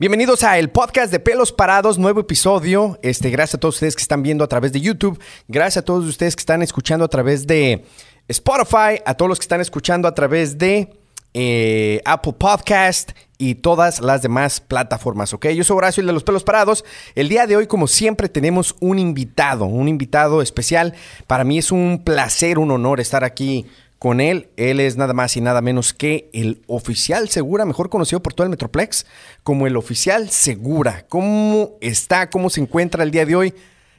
Bienvenidos a el podcast de Pelos Parados, nuevo episodio. Este, gracias a todos ustedes que están viendo a través de YouTube, gracias a todos ustedes que están escuchando a través de Spotify, a todos los que están escuchando a través de eh, Apple Podcast y todas las demás plataformas, ¿ok? Yo soy Horacio, el de los pelos parados. El día de hoy, como siempre, tenemos un invitado, un invitado especial. Para mí es un placer, un honor estar aquí con él. Él es nada más y nada menos que el oficial segura, mejor conocido por todo el Metroplex, como el oficial segura. ¿Cómo está? ¿Cómo se encuentra el día de hoy?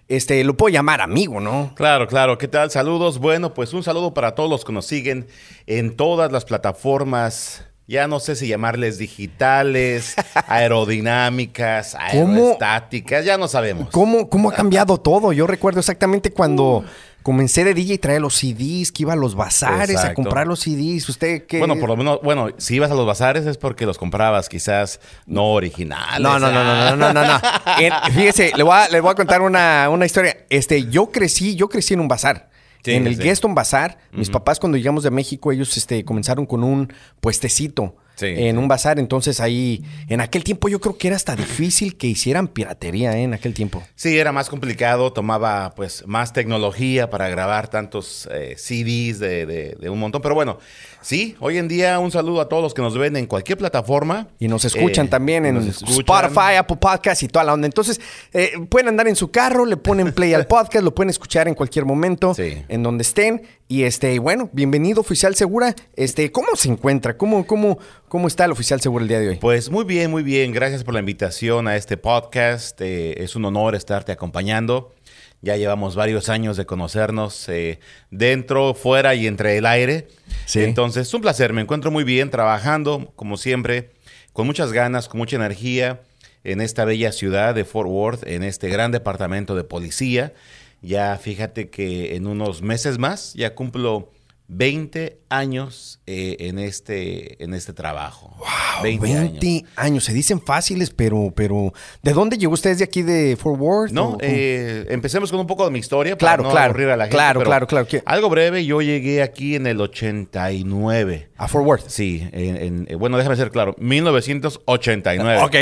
Este, lo puedo llamar amigo, ¿no? Claro, claro. ¿Qué tal? Saludos. Bueno, pues un saludo para todos los que nos siguen en todas las plataformas ya no sé si llamarles digitales, aerodinámicas, aerostáticas, ya no sabemos. ¿Cómo, cómo ha cambiado todo? Yo recuerdo exactamente cuando uh comencé de DJ y traía los CDs, que iba a los bazares a comprar los CDs. ¿Usted qué? Bueno, por lo menos, bueno, si ibas a los bazares es porque los comprabas, quizás no originales. No, no, no, no, no, no, no. Ah. fíjese, le voy a, contar una, historia. Este, yo crecí, yo crecí en un bazar. en el sí. Gaston Bazar, mis papás cuando llegamos de México, ellos este, comenzaron con un puestecito en un bazar. Entonces ahí, en aquel tiempo yo creo que era hasta difícil que hicieran piratería ¿eh? en aquel tiempo. Sí, era más complicado, tomaba pues más tecnología para grabar tantos eh, CDs de, un montón. Pero bueno, sí, hoy en día un saludo a todos los que nos ven en cualquier plataforma. Y nos escuchan eh, también en Spotify, Apple Podcast y toda la onda. Entonces eh, pueden andar en su carro, le ponen play al podcast, lo pueden escuchar en cualquier momento, en donde estén. Y este, bueno, bienvenido oficial Segura. Este, ¿cómo se encuentra? ¿Cómo, cómo, cómo está el oficial Segura el día de hoy? Pues muy bien, muy bien. Gracias por la invitación a este podcast. Eh, es un honor estarte acompañando. Ya llevamos varios años de conocernos eh, dentro, fuera y entre el aire. Entonces, es un placer. Me encuentro muy bien trabajando, como siempre, con muchas ganas, con mucha energía en esta bella ciudad de Fort Worth, en este gran departamento de policía. Ya fíjate que en unos meses más ya cumplo 20 años eh, en, este, en este trabajo. Wow, 20, años. Se dicen fáciles, pero, pero ¿de dónde llegó usted? de aquí de Fort Worth? No, eh, empecemos con un poco de mi historia claro, para no claro, aburrir a la gente. Claro, claro, claro. Algo breve, yo llegué aquí en el 89. ¿A Fort Worth? Sí. Eh, bueno, déjame ser claro, 1989. ok.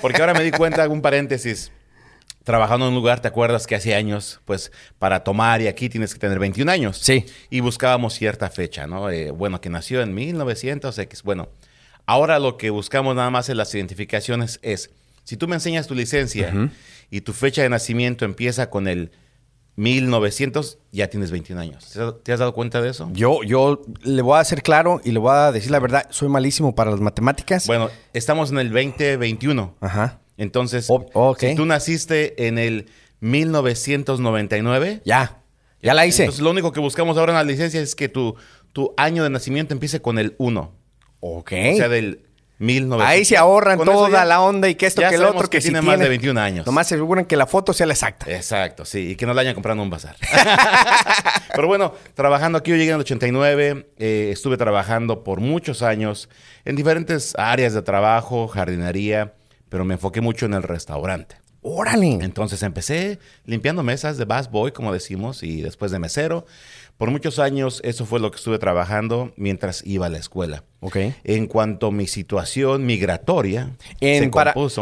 Porque ahora me di cuenta, un paréntesis trabajando en un lugar, ¿te acuerdas que hace años, pues para tomar y aquí tienes que tener 21 años? Sí. Y buscábamos cierta fecha, ¿no? Eh, bueno, que nació en 1900X. Bueno, ahora lo que buscamos nada más en las identificaciones es, si tú me enseñas tu licencia y tu fecha de nacimiento empieza con el 1900, ya tienes 21 años. ¿Te has dado cuenta de eso? Yo, yo le voy a hacer claro y le voy a decir la verdad, soy malísimo para las matemáticas. Bueno, estamos en el 2021. Ajá. Entonces, oh, si tú naciste en el 1999. Ya, ya la hice. Entonces, lo único que buscamos ahora en la licencia es que tu, tu año de nacimiento empiece con el 1. Ok. O sea, del 1900. Ahí se ahorran toda la onda y que esto, que el otro, que, si tiene, más de 21 años. Nomás se aseguran que la foto sea la exacta. Exacto, sí, y que no la hayan comprado en un bazar. Pero bueno, trabajando aquí, yo llegué en el 89, eh, estuve trabajando por muchos años en diferentes áreas de trabajo, jardinería, pero me enfoqué mucho en el restaurante. ¡Órale! Entonces empecé limpiando mesas de bass boy, como decimos, y después de mesero. Por muchos años eso fue lo que estuve trabajando mientras iba a la escuela. Okay. En cuanto a mi situación migratoria en, se para, todos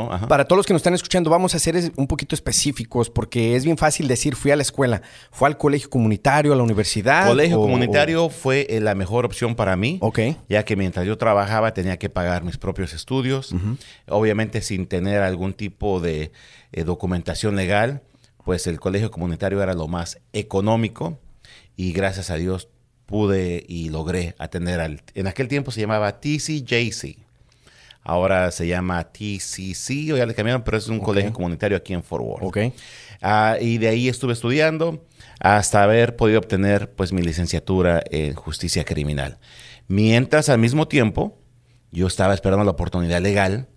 los que nos están escuchando, vamos a ser un poquito específicos porque es bien fácil decir fui a la escuela. ¿Fue al colegio comunitario, a la universidad? Colegio comunitario fue eh, la mejor opción para mí. Okay. Ya que mientras yo trabajaba tenía que pagar mis propios estudios. Obviamente sin tener algún tipo de eh, documentación legal, pues el colegio comunitario era lo más económico y gracias a Dios pude y logré atender al... En aquel tiempo se llamaba TCJC. Ahora se llama TCC, o ya le cambiaron, pero es un colegio comunitario aquí en Fort Worth. Ok. Ah, y de ahí estuve estudiando hasta haber podido obtener pues mi licenciatura en justicia criminal. Mientras al mismo tiempo yo estaba esperando la oportunidad legal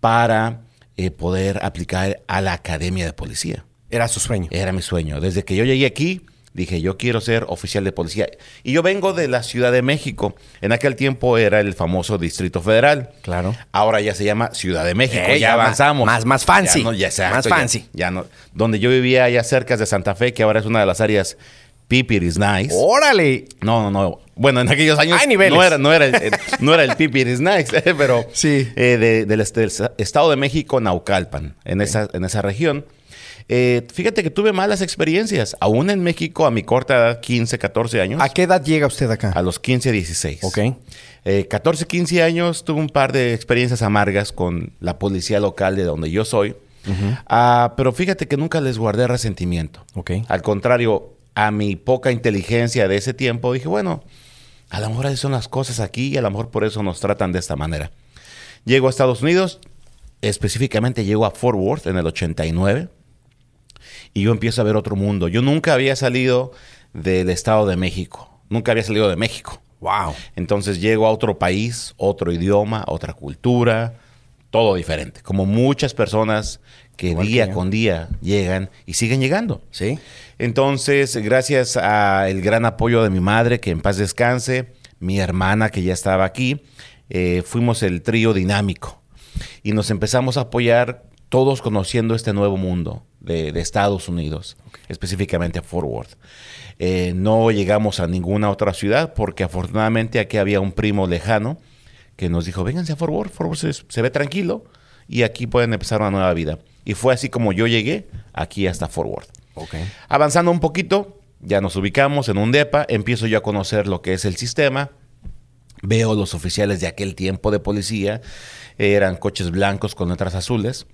para eh, poder aplicar a la academia de policía. Era su sueño. Era mi sueño. Desde que yo llegué aquí, Dije, yo quiero ser oficial de policía. Y yo vengo de la Ciudad de México. En aquel tiempo era el famoso Distrito Federal. Claro. Ahora ya se llama Ciudad de México. Eh, ya avanzamos. Más, más fancy. Ya más fancy. Ya, no, donde yo vivía allá cerca de Santa Fe, que ahora es una de las áreas is Nice. ¡Órale! No, no, no. Bueno, en aquellos años no era, no era, el, no era el Nice, pero sí. Eh, del, Estado de México, Naucalpan, en, esa, en esa región. Eh, fíjate que tuve malas experiencias, aún en México a mi corta edad, 15, 14 años. ¿A qué edad llega usted acá? A los 15, 16. Ok. 14, eh, 15 años tuve un par de experiencias amargas con la policía local de donde yo soy. Ah, pero fíjate que nunca les guardé resentimiento. Ok. Al contrario, a mi poca inteligencia de ese tiempo, dije, bueno, a lo mejor son las cosas aquí y a lo mejor por eso nos tratan de esta manera. Llego a Estados Unidos, específicamente llego a Fort Worth en el 89 y yo empiezo a ver otro mundo. Yo nunca había salido del Estado de México, nunca había salido de México. Wow. Entonces llego a otro país, otro idioma, otra cultura, todo diferente. Como muchas personas que día con día llegan y siguen llegando. Sí. Entonces, gracias al gran apoyo de mi madre, que en paz descanse, mi hermana que ya estaba aquí, eh, fuimos el trío dinámico y nos empezamos a apoyar todos conociendo este nuevo mundo de, Estados Unidos, específicamente a Fort Worth. Eh, no llegamos a ninguna otra ciudad porque afortunadamente aquí había un primo lejano que nos dijo, vénganse a Fort Worth, Fort Worth se, ve tranquilo y aquí pueden empezar una nueva vida. Y fue así como yo llegué aquí hasta Fort Worth. Avanzando un poquito, ya nos ubicamos en un DEPA, empiezo yo a conocer lo que es el sistema, veo los oficiales de aquel tiempo de policía eran coches blancos con letras azules.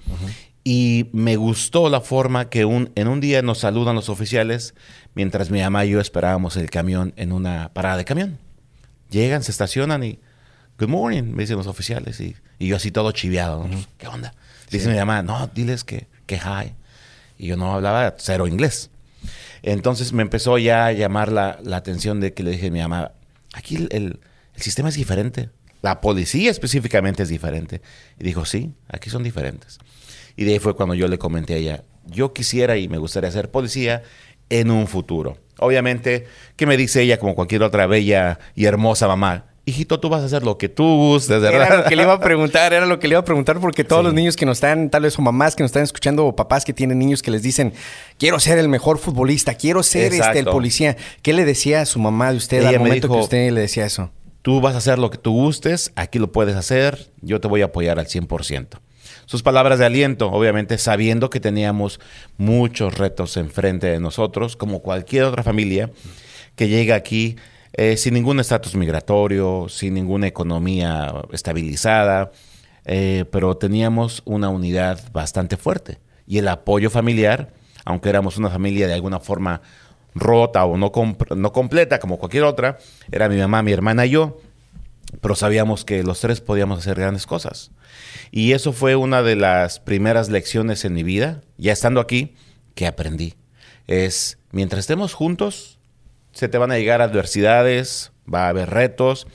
Y me gustó la forma que en un día nos saludan los oficiales mientras mi mamá y yo esperábamos el camión en una parada de camión. Llegan, se estacionan y good morning, me dicen los oficiales. Y, yo así todo chiviado. ¿Qué onda? Dice mi mamá, no, diles que, que hi. Y yo no hablaba cero inglés. Entonces me empezó ya a llamar la, atención de que le dije a mi mamá, aquí el sistema es diferente. La policía específicamente es diferente. Y dijo, sí, aquí son diferentes. Y de ahí fue cuando yo le comenté a ella, yo quisiera y me gustaría ser policía en un futuro. Obviamente, ¿qué me dice ella como cualquier otra bella y hermosa mamá? Hijito, tú vas a hacer lo que tú gustes, ¿verdad? Era lo que le iba a preguntar, era lo que le iba a preguntar porque todos los niños que nos están, tal vez son mamás que nos están escuchando o papás que tienen niños que les dicen, quiero ser el mejor futbolista, quiero ser este, el policía. ¿Qué le decía a su mamá de usted al momento que usted le decía eso? Tú vas a hacer lo que tú gustes, aquí lo puedes hacer, yo te voy a apoyar al 100%. Sus palabras de aliento, obviamente sabiendo que teníamos muchos retos enfrente de nosotros, como cualquier otra familia que llega aquí eh, sin ningún estatus migratorio, sin ninguna economía estabilizada, eh, pero teníamos una unidad bastante fuerte y el apoyo familiar, aunque éramos una familia de alguna forma rota o no, no completa como cualquier otra, era mi mamá, mi hermana y yo, pero sabíamos que los tres podíamos hacer grandes cosas. Y eso fue una de las primeras lecciones en mi vida, ya estando aquí, que aprendí. Es, mientras estemos juntos, se te van a llegar adversidades, va a haber retos,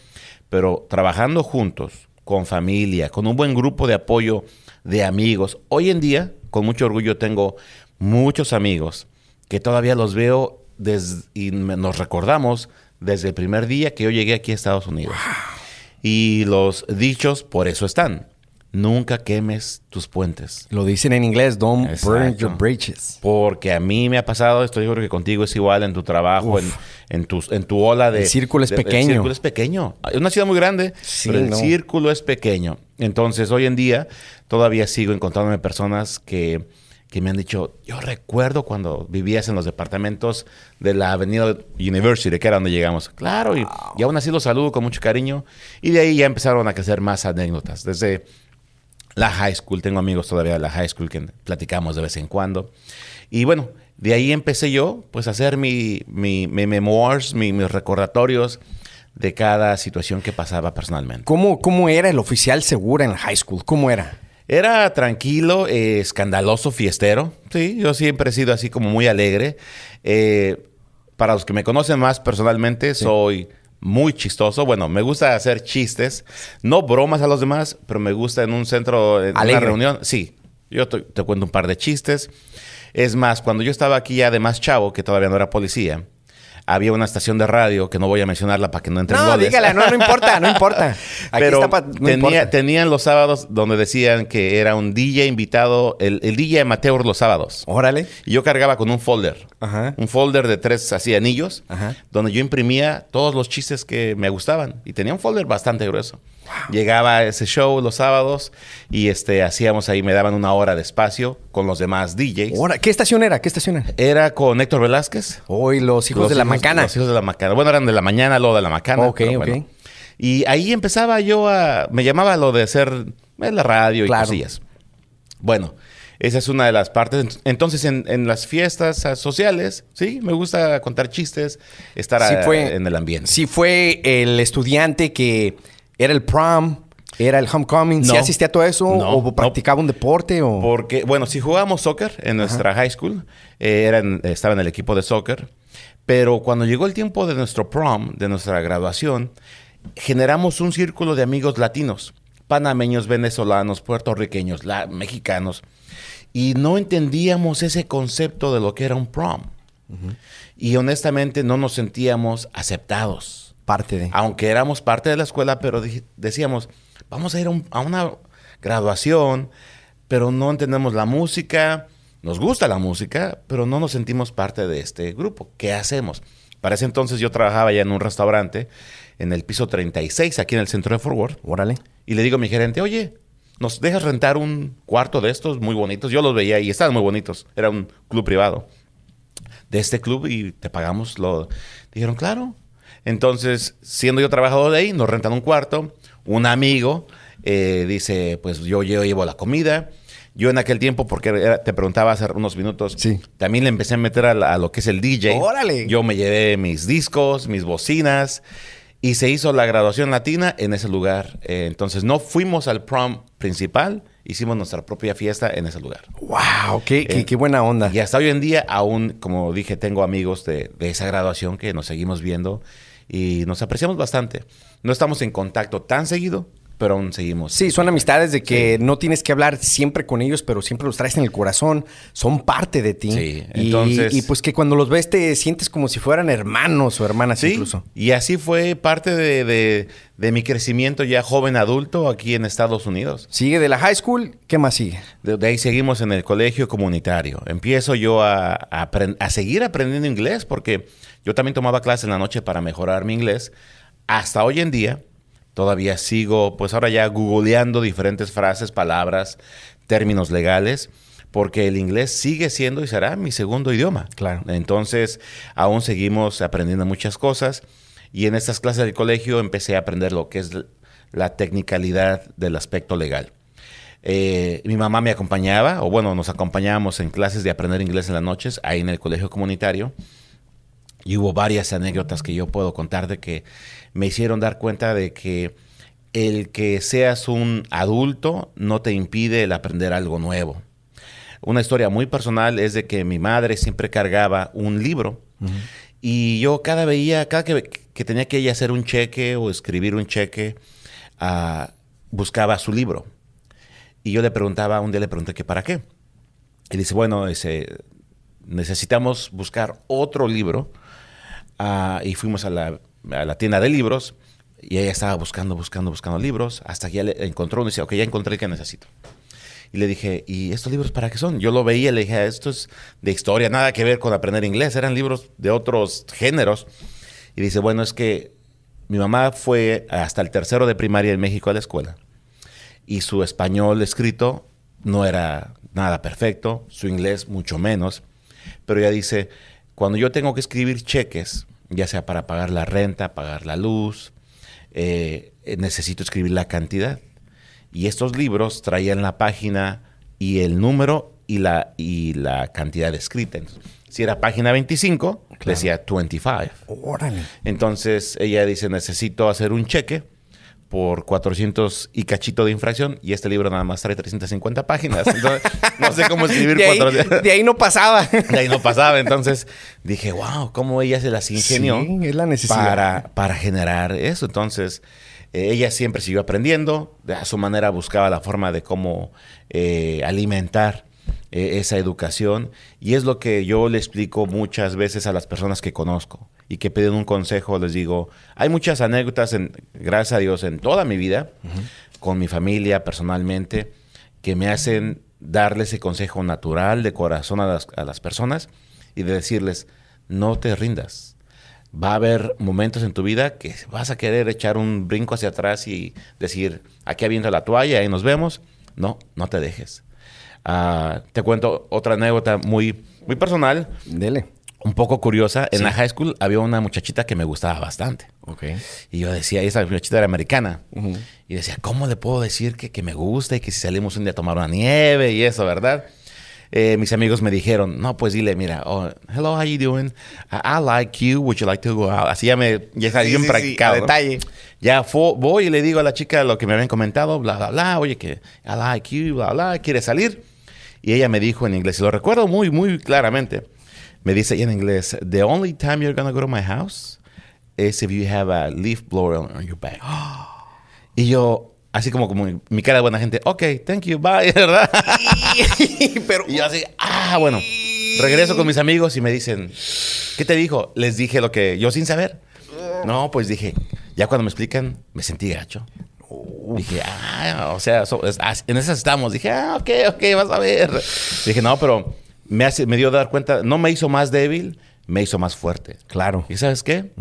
pero trabajando juntos, con familia, con un buen grupo de apoyo de amigos. Hoy en día, con mucho orgullo, tengo muchos amigos que todavía los veo y nos recordamos desde el primer día que yo llegué aquí a Estados Unidos. Y los dichos por eso están. Nunca quemes tus puentes. Lo dicen en inglés, don't burn your bridges. Porque a mí me ha pasado esto, yo creo que contigo es igual en tu trabajo, en, en, tu, en tu ola de... El círculo es pequeño. El círculo es pequeño. Es una ciudad muy grande, pero el círculo es pequeño. Entonces, hoy en día, todavía sigo encontrándome personas que que me han dicho, yo recuerdo cuando vivías en los departamentos de la Avenida University, que era donde llegamos. Claro, y, aún así los saludo con mucho cariño. Y de ahí ya empezaron a crecer más anécdotas. Desde la high school, tengo amigos todavía de la high school que platicamos de vez en cuando. Y bueno, de ahí empecé yo pues a hacer mi, mi, memoirs, mis recordatorios de cada situación que pasaba personalmente. ¿Cómo, ¿Cómo era el oficial seguro en la high school? ¿Cómo era? Era tranquilo, eh, escandaloso, fiestero. Sí, yo siempre he sido así como muy alegre. Eh, para los que me conocen más personalmente, soy muy chistoso. Bueno, me gusta hacer chistes, no bromas a los demás, pero me gusta en un centro, en una reunión. Sí, yo te, te cuento un par de chistes. Es más, cuando yo estaba aquí ya de más chavo, que todavía no era policía, había una estación de radio que no voy a mencionarla para que no entre no, dígala, no, no importa, no importa. Pero tenían los sábados donde decían que era un DJ invitado, el, el DJ amateur los sábados. Órale. Y yo cargaba con un folder, Ajá. un folder de tres así anillos, donde yo imprimía todos los chistes que me gustaban. Y tenía un folder bastante grueso. Llegaba ese show los sábados y este, hacíamos ahí, me daban una hora de espacio con los demás DJs. ¿Qué estación era? ¿Qué estación era? Era con Héctor Velázquez. Hoy los hijos de la macana. Los hijos de la macana. Bueno, eran de la mañana, luego de la macana. Ok, ok. Y ahí empezaba yo a. Me llamaba lo de hacer la radio y claro. cosillas. Bueno, esa es una de las partes. Entonces, en, las fiestas sociales, sí, me gusta contar chistes, estar en el ambiente. Sí, fue el estudiante que ¿Era el prom? ¿Era el homecoming? ¿Se asistía a todo eso? ¿O practicaba un deporte? O... Porque, bueno, si jugábamos soccer en nuestra high school, eh, estaba en el equipo de soccer. Pero cuando llegó el tiempo de nuestro prom, de nuestra graduación, generamos un círculo de amigos latinos, panameños, venezolanos, puertorriqueños, mexicanos. Y no entendíamos ese concepto de lo que era un prom. Y honestamente no nos sentíamos aceptados Parte de. Aunque éramos parte de la escuela, pero decíamos, vamos a ir a, una graduación, pero no entendemos la música, nos gusta la música, pero no nos sentimos parte de este grupo. ¿Qué hacemos? Para ese entonces yo trabajaba ya en un restaurante en el piso 36, aquí en el centro de Fort Worth. Órale. Y le digo a mi gerente, oye, ¿nos dejas rentar un cuarto de estos muy bonitos? Yo los veía y estaban muy bonitos. Era un club privado. De este club y te pagamos lo... Dijeron, claro. Entonces, siendo yo trabajador de ahí, nos rentan un cuarto. Un amigo eh, dice, pues yo, llevo la comida. Yo en aquel tiempo, porque te preguntaba hace unos minutos, también le empecé a meter a, lo que es el DJ. ¡Órale! Yo me llevé mis discos, mis bocinas, y se hizo la graduación latina en ese lugar. Eh, entonces no fuimos al prom principal, hicimos nuestra propia fiesta en ese lugar. ¡Wow! Qué, eh, qué, buena onda! Y hasta hoy en día, aún, como dije, tengo amigos de esa graduación que nos seguimos viendo y nos apreciamos bastante. No estamos en contacto tan seguido, pero aún seguimos. Sí, son amistades de que no tienes que hablar siempre con ellos, pero siempre los traes en el corazón, son parte de ti. Sí, y, entonces... Y, pues que cuando los ves te sientes como si fueran hermanos o hermanas incluso. Y así fue parte de, mi crecimiento ya joven adulto aquí en Estados Unidos. Sigue de la high school, ¿qué más sigue? De, ahí seguimos en el colegio comunitario. Empiezo yo a, a seguir aprendiendo inglés porque yo también tomaba clases en la noche para mejorar mi inglés. Hasta hoy en día todavía sigo, pues ahora ya googleando diferentes frases, palabras, términos legales porque el inglés sigue siendo y será mi segundo idioma. Claro. Entonces, aún seguimos aprendiendo muchas cosas y en estas clases del colegio empecé a aprender lo que es la technicalidad del aspecto legal. Eh, mi mamá me acompañaba, o bueno, nos acompañábamos en clases de aprender inglés en las noches, ahí en el colegio comunitario. Y hubo varias anécdotas que yo puedo contar de que me hicieron dar cuenta de que el que seas un adulto no te impide el aprender algo nuevo. Una historia muy personal es de que mi madre siempre cargaba un libro y yo cada vez que, que, tenía que ella hacer un cheque o escribir un cheque, ah, buscaba su libro. Y yo le preguntaba, un día le pregunté que para qué. Y dice, bueno, ese, necesitamos buscar otro libro Ah, y fuimos a la, a la, tienda de libros y ella estaba buscando, buscando, buscando libros hasta que ya le encontró uno y dice, ok, ya encontré el que necesito. Y le dije, ¿y estos libros para qué son? Yo lo veía, le dije, ah, esto es de historia, nada que ver con aprender inglés, eran libros de otros géneros. Y dice, bueno, es que mi mamá fue hasta el tercero de primaria en México a la escuela y su español escrito no era nada perfecto, su inglés mucho menos, pero ella dice, cuando yo tengo que escribir cheques, ya sea para pagar la renta, pagar la luz, eh, necesito escribir la cantidad. Y estos libros traían la página y el número y la, y la cantidad escrita. si era página 25, decía 25. Órale. Entonces ella dice, necesito hacer un cheque por 400 y cachito de infracción y este libro nada más trae 350 páginas. no sé cómo escribir de ahí, 400. De ahí no pasaba. De ahí no pasaba. Entonces dije, wow, cómo ella se las ingenió es la necesidad. Para, generar eso. Entonces, eh, ella siempre siguió aprendiendo, a su manera buscaba la forma de cómo eh, alimentar eh, esa educación y es lo que yo le explico muchas veces a las personas que conozco y que piden un consejo, les digo, hay muchas anécdotas, en, gracias a Dios, en toda mi vida, con mi familia, personalmente, que me hacen darle ese consejo natural de corazón a las, a las personas y de decirles, no te rindas. Va a haber momentos en tu vida que vas a querer echar un brinco hacia atrás y decir, aquí habiendo la toalla, ahí nos vemos. No, no te dejes. Ah, te cuento otra anécdota muy, muy personal. Dele un poco curiosa, en la high school había una muchachita que me gustaba bastante. Y yo decía, esa muchachita era americana. Y decía, ¿cómo le puedo decir que, me gusta y que si salimos un día a tomar una nieve y eso, verdad? Eh, mis amigos me dijeron, no, pues dile, mira, oh, hello, how you doing? I, like you, would you like to go out? Así ya me, ya bien sí, practicado. detalle. Ya voy y le digo a la chica lo que me habían comentado, bla, bla, bla, oye, que I like you, bla, bla, ¿quiere salir? Y ella me dijo en inglés, y lo recuerdo muy, muy claramente. Me dice en inglés, the only time you're gonna go to my house is if you have a leaf blower on your back. Y yo, así como, como mi cara de buena gente, ok, thank you, bye, ¿verdad? Pero, y yo así, ah, bueno. Regreso con mis amigos y me dicen, ¿qué te dijo? Les dije lo que yo sin saber. No, pues dije, ya cuando me explican, me sentí gacho. Dije, ah, o sea, en esas estamos. Dije, ah, ok, ok, vas a ver. Dije, no, pero me, hace, me dio dar cuenta, no me hizo más débil, me hizo más fuerte. Claro. ¿Y sabes qué?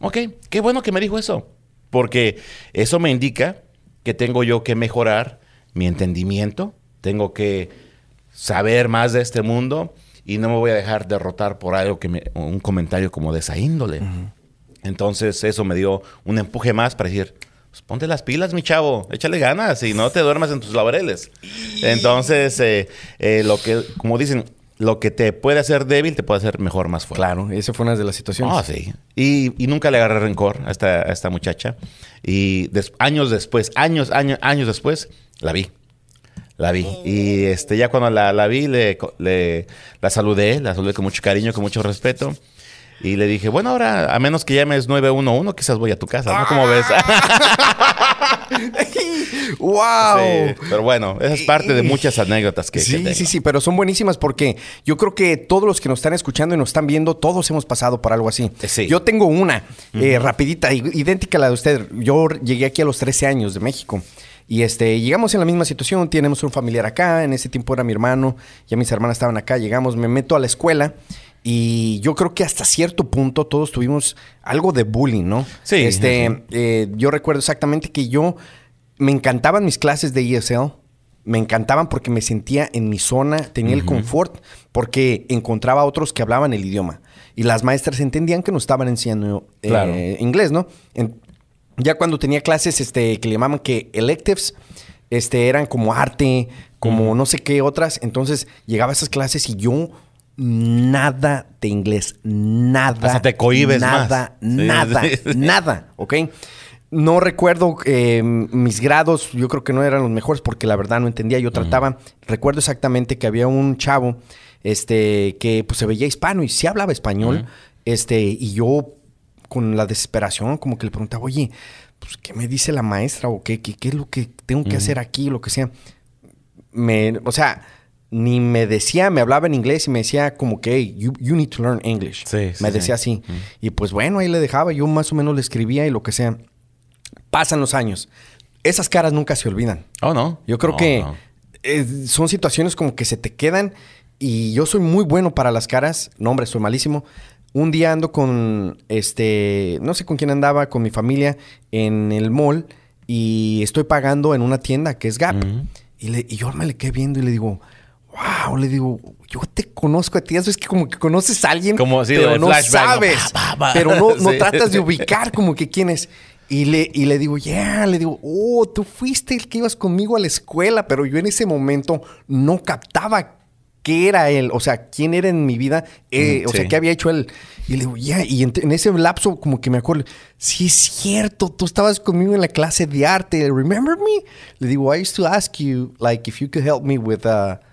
Ok, qué bueno que me dijo eso, porque eso me indica que tengo yo que mejorar mi entendimiento, tengo que saber más de este mundo y no me voy a dejar derrotar por algo que me, un comentario como de esa índole. Entonces eso me dio un empuje más para decir, pues, ponte las pilas, mi chavo, échale ganas y no te duermas en tus laureles. Entonces, eh, eh, lo que, como dicen, lo que te puede hacer débil te puede hacer mejor más fuerte. Claro, esa fue una de las situaciones. Ah, sí. Y, nunca le agarré rencor a esta, esta muchacha. Y años después, años, años, años después, la vi. La vi. Y este, ya cuando la, vi, la saludé, la saludé con mucho cariño, con mucho respeto. Y le dije, bueno, ahora, a menos que llames 911, quizás voy a tu casa, ¿no? ¿Cómo ah. ves? ¡Wow! pero bueno, esa es parte de muchas anécdotas que. Sí, sí, sí, pero son buenísimas porque yo creo que todos los que nos están escuchando y nos están viendo, todos hemos pasado por algo así. Eh, yo tengo una eh, rapidita, idéntica a la de usted. Yo llegué aquí a los 13 años de México. Y este, llegamos en la misma situación, tenemos un familiar acá, en ese tiempo era mi hermano, ya mis hermanas estaban acá, llegamos, me meto a la escuela y yo creo que hasta cierto punto todos tuvimos algo de bullying, ¿no? Sí. Este, eh, yo recuerdo exactamente que yo me encantaban mis clases de ESL. Me encantaban porque me sentía en mi zona, tenía el confort, porque encontraba a otros que hablaban el idioma. Y las maestras entendían que nos estaban enseñando eh, inglés, ¿no? ya cuando tenía clases este, que le llamaban que electives, este, eran como arte, como no sé qué otras. Entonces llegaba a esas clases y yo nada de inglés, nada. Hasta te cohibes nada, más. Nada, Nada. nada, ¿ok? No recuerdo em, mis grados, yo creo que no eran los mejores porque la verdad no entendía. Yo mm. trataba, recuerdo exactamente que había un chavo este, que pues, se veía hispano y sí hablaba español. Mm. este, y yo, con la desesperación, como que le preguntaba, oye, pues, ¿qué me dice la maestra o qué, qué, es lo que tengo que mm. hacer aquí? Lo que sea. Me, o sea, ni me decía, me hablaba en inglés y me decía como que, you, you, need to learn English. Sí, me decía así. Y pues bueno, ahí le dejaba, yo más o menos le escribía y lo que sea. Pasan los años. Esas caras nunca se olvidan. Oh, no. Yo creo que eh, son situaciones como que se te quedan y yo soy muy bueno para las caras. No, hombre, soy malísimo. Un día ando con, este, no sé con quién andaba, con mi familia en el mall y estoy pagando en una tienda que es Gap. Y, y yo me le quedé viendo y le digo, wow, le digo, yo te conozco a ti. Eso es que como que conoces a alguien, pero no sabes. Pero no, no tratas de ubicar como que quién es. Y le, y le digo, ya, yeah. le digo, oh, tú fuiste el que ibas conmigo a la escuela, pero yo en ese momento no captaba qué era él, o sea, quién era en mi vida, eh, mm, o sea, qué había hecho él. Y le digo, ya, yeah. y en, ese lapso como que me acuerdo, sí es cierto, tú estabas conmigo en la clase de arte, remember me? Le digo, I used to ask you, like, if you could help me with... a uh,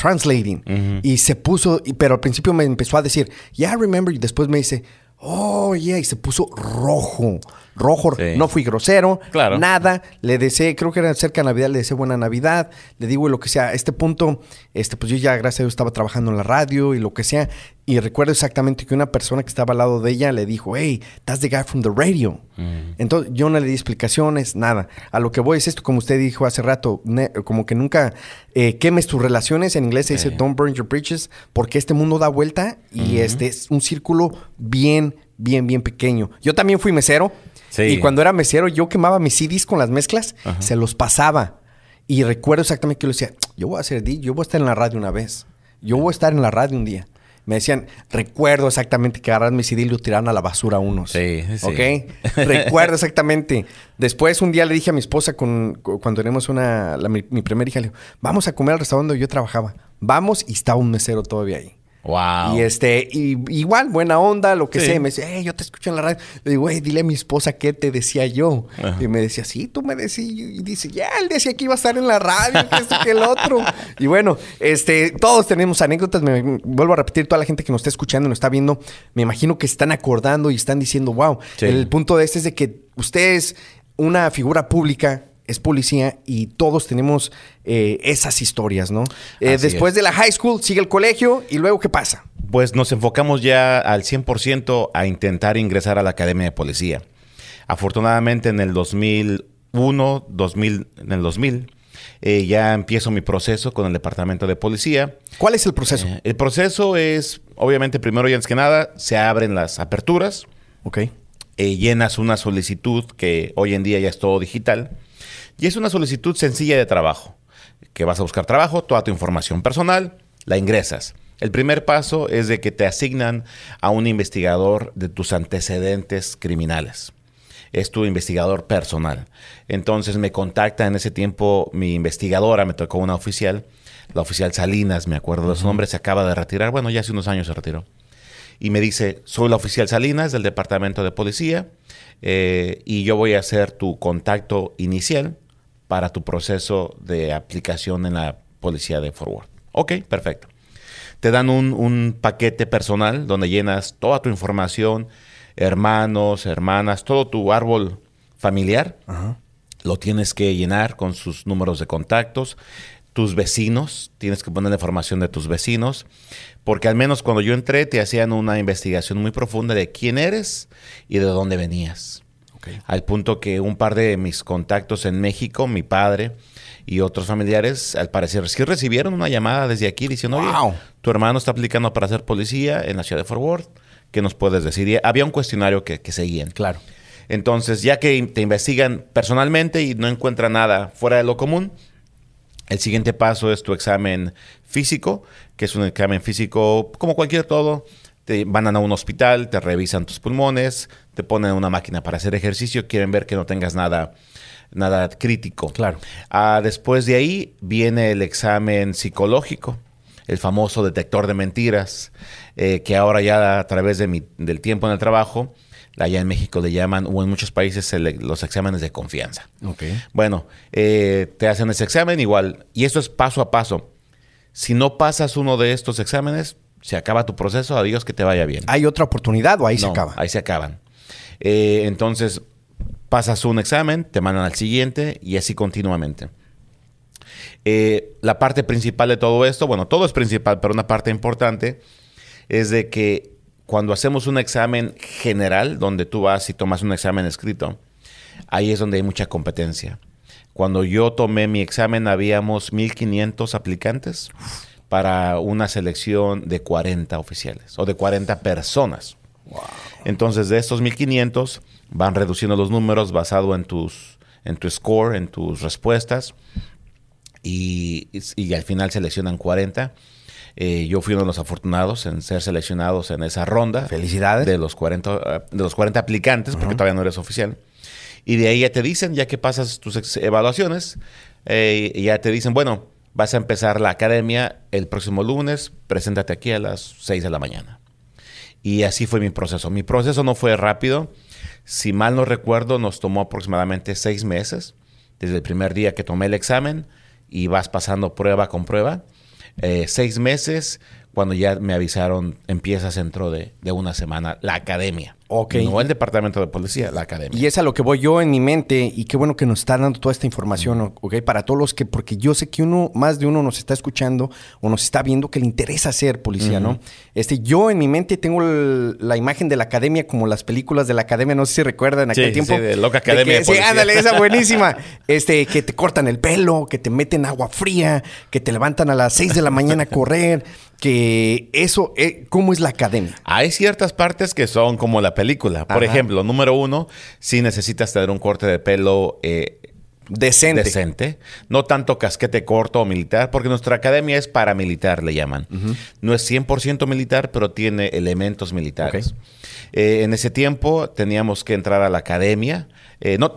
translating. Y se puso, pero al principio me empezó a decir, yeah, I remember. Y después me dice, oh, yeah, y se puso rojo rojo, no fui grosero, nada, le deseé, creo que era cerca de Navidad, le deseé buena Navidad, le digo lo que sea, a este punto, este, pues yo ya, gracias a Dios, estaba trabajando en la radio y lo que sea, y recuerdo exactamente que una persona que estaba al lado de ella le dijo, hey, that's the guy from the radio. Mm. Entonces yo no le di explicaciones, nada. A lo que voy es esto, como usted dijo hace rato, como que nunca eh, quemes tus relaciones, en inglés se dice, don't burn your bridges, porque este mundo da vuelta y este es un círculo bien, bien, bien pequeño. Yo también fui mesero. Y cuando era mesero, yo quemaba mis CDs con las mezclas, se los pasaba. Y recuerdo exactamente que yo le decía, yo voy a hacer yo voy a estar en la radio una vez. Yo voy a estar en la radio un día. Me decían, recuerdo exactamente que agarraron mi CD y lo tiraron a la basura unos. Sí, sí. ¿Ok? recuerdo exactamente. Después un día le dije a mi esposa con, cuando tenemos una, mi, primera hija, le dijo, vamos a comer al restaurante donde yo trabajaba. Vamos y estaba un mesero todavía ahí. Wow. Y este, y, igual, buena onda, lo que sea. me dice, yo te escucho en la radio. Le digo, güey, dile a mi esposa qué te decía yo. Y me decía, sí, tú me decías. Y dice, ya, él decía que iba a estar en la radio, que esto, el otro. y bueno, este, todos tenemos anécdotas. Me, vuelvo a repetir, toda la gente que nos está escuchando, nos está viendo, me imagino que están acordando y están diciendo, wow. El punto de este es de que es una figura pública, es policía y todos tenemos eh, esas historias, ¿no? Eh, después de la high school sigue el colegio y luego ¿qué pasa? Pues nos enfocamos ya al 100% a intentar ingresar a la Academia de Policía. Afortunadamente en el 2001, 2000, en el 2000, eh, ya empiezo mi proceso con el Departamento de Policía. ¿Cuál es el proceso? el proceso es, obviamente, primero y antes que nada, se abren las aperturas. Ok. llenas una solicitud que hoy en día ya es todo digital y es una solicitud sencilla de trabajo, que vas a buscar trabajo, toda tu información personal, la ingresas. El primer paso es de que te asignan a un investigador de tus antecedentes criminales. Es tu investigador personal. Entonces me contacta en ese tiempo mi investigadora, me tocó una oficial, la oficial Salinas, me acuerdo de su nombre, se acaba de retirar, bueno, ya hace unos años se retiró. Y me dice, soy la oficial Salinas del Departamento de Policía eh, y yo voy a ser tu contacto inicial para tu proceso de aplicación en la policía de Forward. Ok, perfecto. Te dan un, paquete personal donde llenas toda tu información, hermanos, hermanas, todo tu árbol familiar. Lo tienes que llenar con sus números de contactos, tus vecinos, tienes que poner la información de tus vecinos, porque al menos cuando yo entré te hacían una investigación muy profunda de quién eres y de dónde venías. Al punto que un par de mis contactos en México, mi padre y otros familiares, al parecer sí recibieron una llamada desde aquí diciendo, wow. tu hermano está aplicando para ser policía en la ciudad de Fort Worth, ¿qué nos puedes decir? había un cuestionario que, que seguían. Claro. Entonces, ya que te investigan personalmente y no encuentran nada fuera de lo común, el siguiente paso es tu examen físico, que es un examen físico como cualquier todo, Van a un hospital, te revisan tus pulmones, te ponen una máquina para hacer ejercicio, quieren ver que no tengas nada, nada crítico. Claro. Ah, después de ahí viene el examen psicológico, el famoso detector de mentiras, eh, que ahora ya a través de del tiempo en el trabajo, allá en México le llaman, o en muchos países los exámenes de confianza. Okay. Bueno, eh, te hacen ese examen igual, y eso es paso a paso. Si no pasas uno de estos exámenes, se acaba tu proceso, adiós, que te vaya bien. ¿Hay otra oportunidad o ahí se acaba? Ahí se acaban. Eh, entonces, pasas un examen, te mandan al siguiente y así continuamente. Eh, la parte principal de todo esto, bueno, todo es principal, pero una parte importante es de que cuando hacemos un examen general, donde tú vas y tomas un examen escrito, ahí es donde hay mucha competencia. Cuando yo tomé mi examen, habíamos 1500 aplicantes para una selección de 40 oficiales o de 40 personas. Entonces, de estos 1500 van reduciendo los números basado en tus en tu score, en tus respuestas y, al final seleccionan 40. Eh, yo fui uno de los afortunados en ser seleccionados en esa ronda. Felicidades. De los 40, de los 40 aplicantes, porque todavía no eres oficial. Y de ahí ya te dicen, ya que pasas tus evaluaciones, eh, ya te dicen, bueno, Vas a empezar la academia el próximo lunes, preséntate aquí a las 6 de la mañana. Y así fue mi proceso. Mi proceso no fue rápido. Si mal no recuerdo, nos tomó aproximadamente seis meses, desde el primer día que tomé el examen y vas pasando prueba con prueba. Eh, seis meses cuando ya me avisaron, empiezas dentro de, una semana la academia. Ok. No el departamento de policía, la academia. Y es a lo que voy yo en mi mente, y qué bueno que nos está dando toda esta información, ok, para todos los que, porque yo sé que uno, más de uno nos está escuchando o nos está viendo que le interesa ser policía, ¿no? Este, yo en mi mente tengo la imagen de la academia como las películas de la academia, no sé si recuerdan aquel sí, tiempo. Sí, de loca academia. De sí, ándale, esa buenísima. Este, que te cortan el pelo, que te meten agua fría, que te levantan a las 6 de la mañana a correr que eso, eh, ¿cómo es la academia? Hay ciertas partes que son como la película. Por ejemplo, número uno, si necesitas tener un corte de pelo eh, decente. no tanto casquete corto o militar, porque nuestra academia es paramilitar, le llaman. No es 100% militar, pero tiene elementos militares. Eh, en ese tiempo teníamos que entrar a la academia.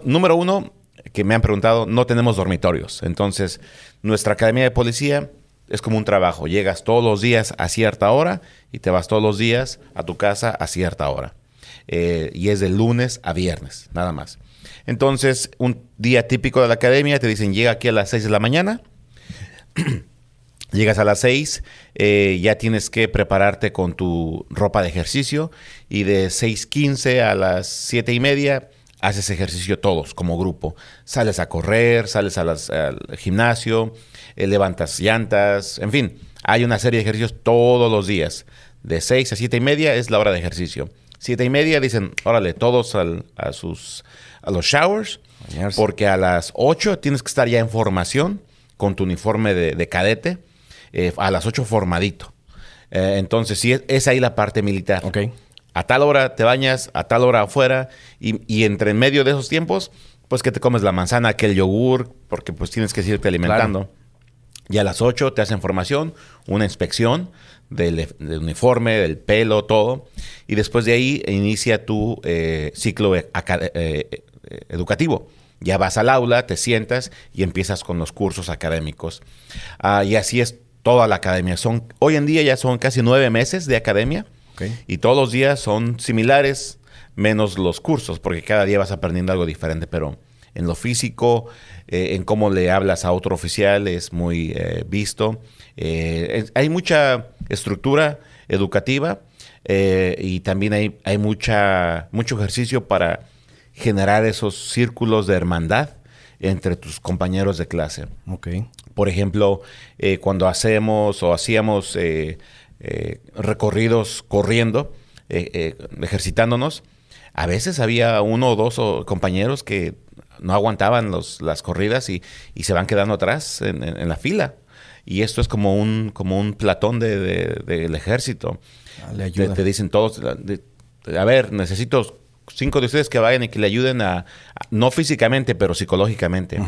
número uno, que me han preguntado, no tenemos dormitorios. Entonces, nuestra academia de policía es como un trabajo. Llegas todos los días a cierta hora y te vas todos los días a tu casa a cierta hora. Eh, y es de lunes a viernes, nada más. Entonces, un día típico de la academia, te dicen, llega aquí a las 6 de la mañana. Llegas a las 6, eh, ya tienes que prepararte con tu ropa de ejercicio y de 6.15 a las 7 y media haces ejercicio todos como grupo. Sales a correr, sales al gimnasio, eh, levantas llantas, en fin, hay una serie de ejercicios todos los días. De 6 a 7 y media es la hora de ejercicio. 7 y media dicen, órale, todos a, sus, a los showers, porque a las 8 tienes que estar ya en formación con tu uniforme de, cadete, eh, a las 8 formadito. Eh, entonces, sí, es, ahí la parte militar. A tal hora te bañas, a tal hora afuera, y, y entre medio de esos tiempos, pues que te comes la manzana, aquel yogur, porque pues tienes que irte alimentando. Y a las 8 te hacen formación, una inspección e, del, uniforme, del pelo, todo. Y después de ahí inicia tu eh, ciclo e, eh, eh, educativo. Ya vas al aula, te sientas y empiezas con los cursos académicos. Ah, y así es toda la academia. Son, hoy en día ya son casi nueve meses de academia y todos los días son similares, menos los cursos, porque cada día vas aprendiendo algo diferente, pero en lo físico, eh, en cómo le hablas a otro oficial, es muy eh, visto. Eh, hay mucha estructura educativa y también hay, mucha, mucho ejercicio para generar esos círculos de hermandad entre tus compañeros de clase. Okay. Por ejemplo, cuando hacemos o hacíamos recorridos corriendo, ejercitándonos, a veces había uno o dos compañeros que no aguantaban los, las corridas y, se van quedando atrás en, la fila. Y esto es como un, como un platón del de, de, ejército. Ah, le Te, dicen todos, a ver, necesito cinco de ustedes que vayan y que le ayuden a, no físicamente, pero psicológicamente.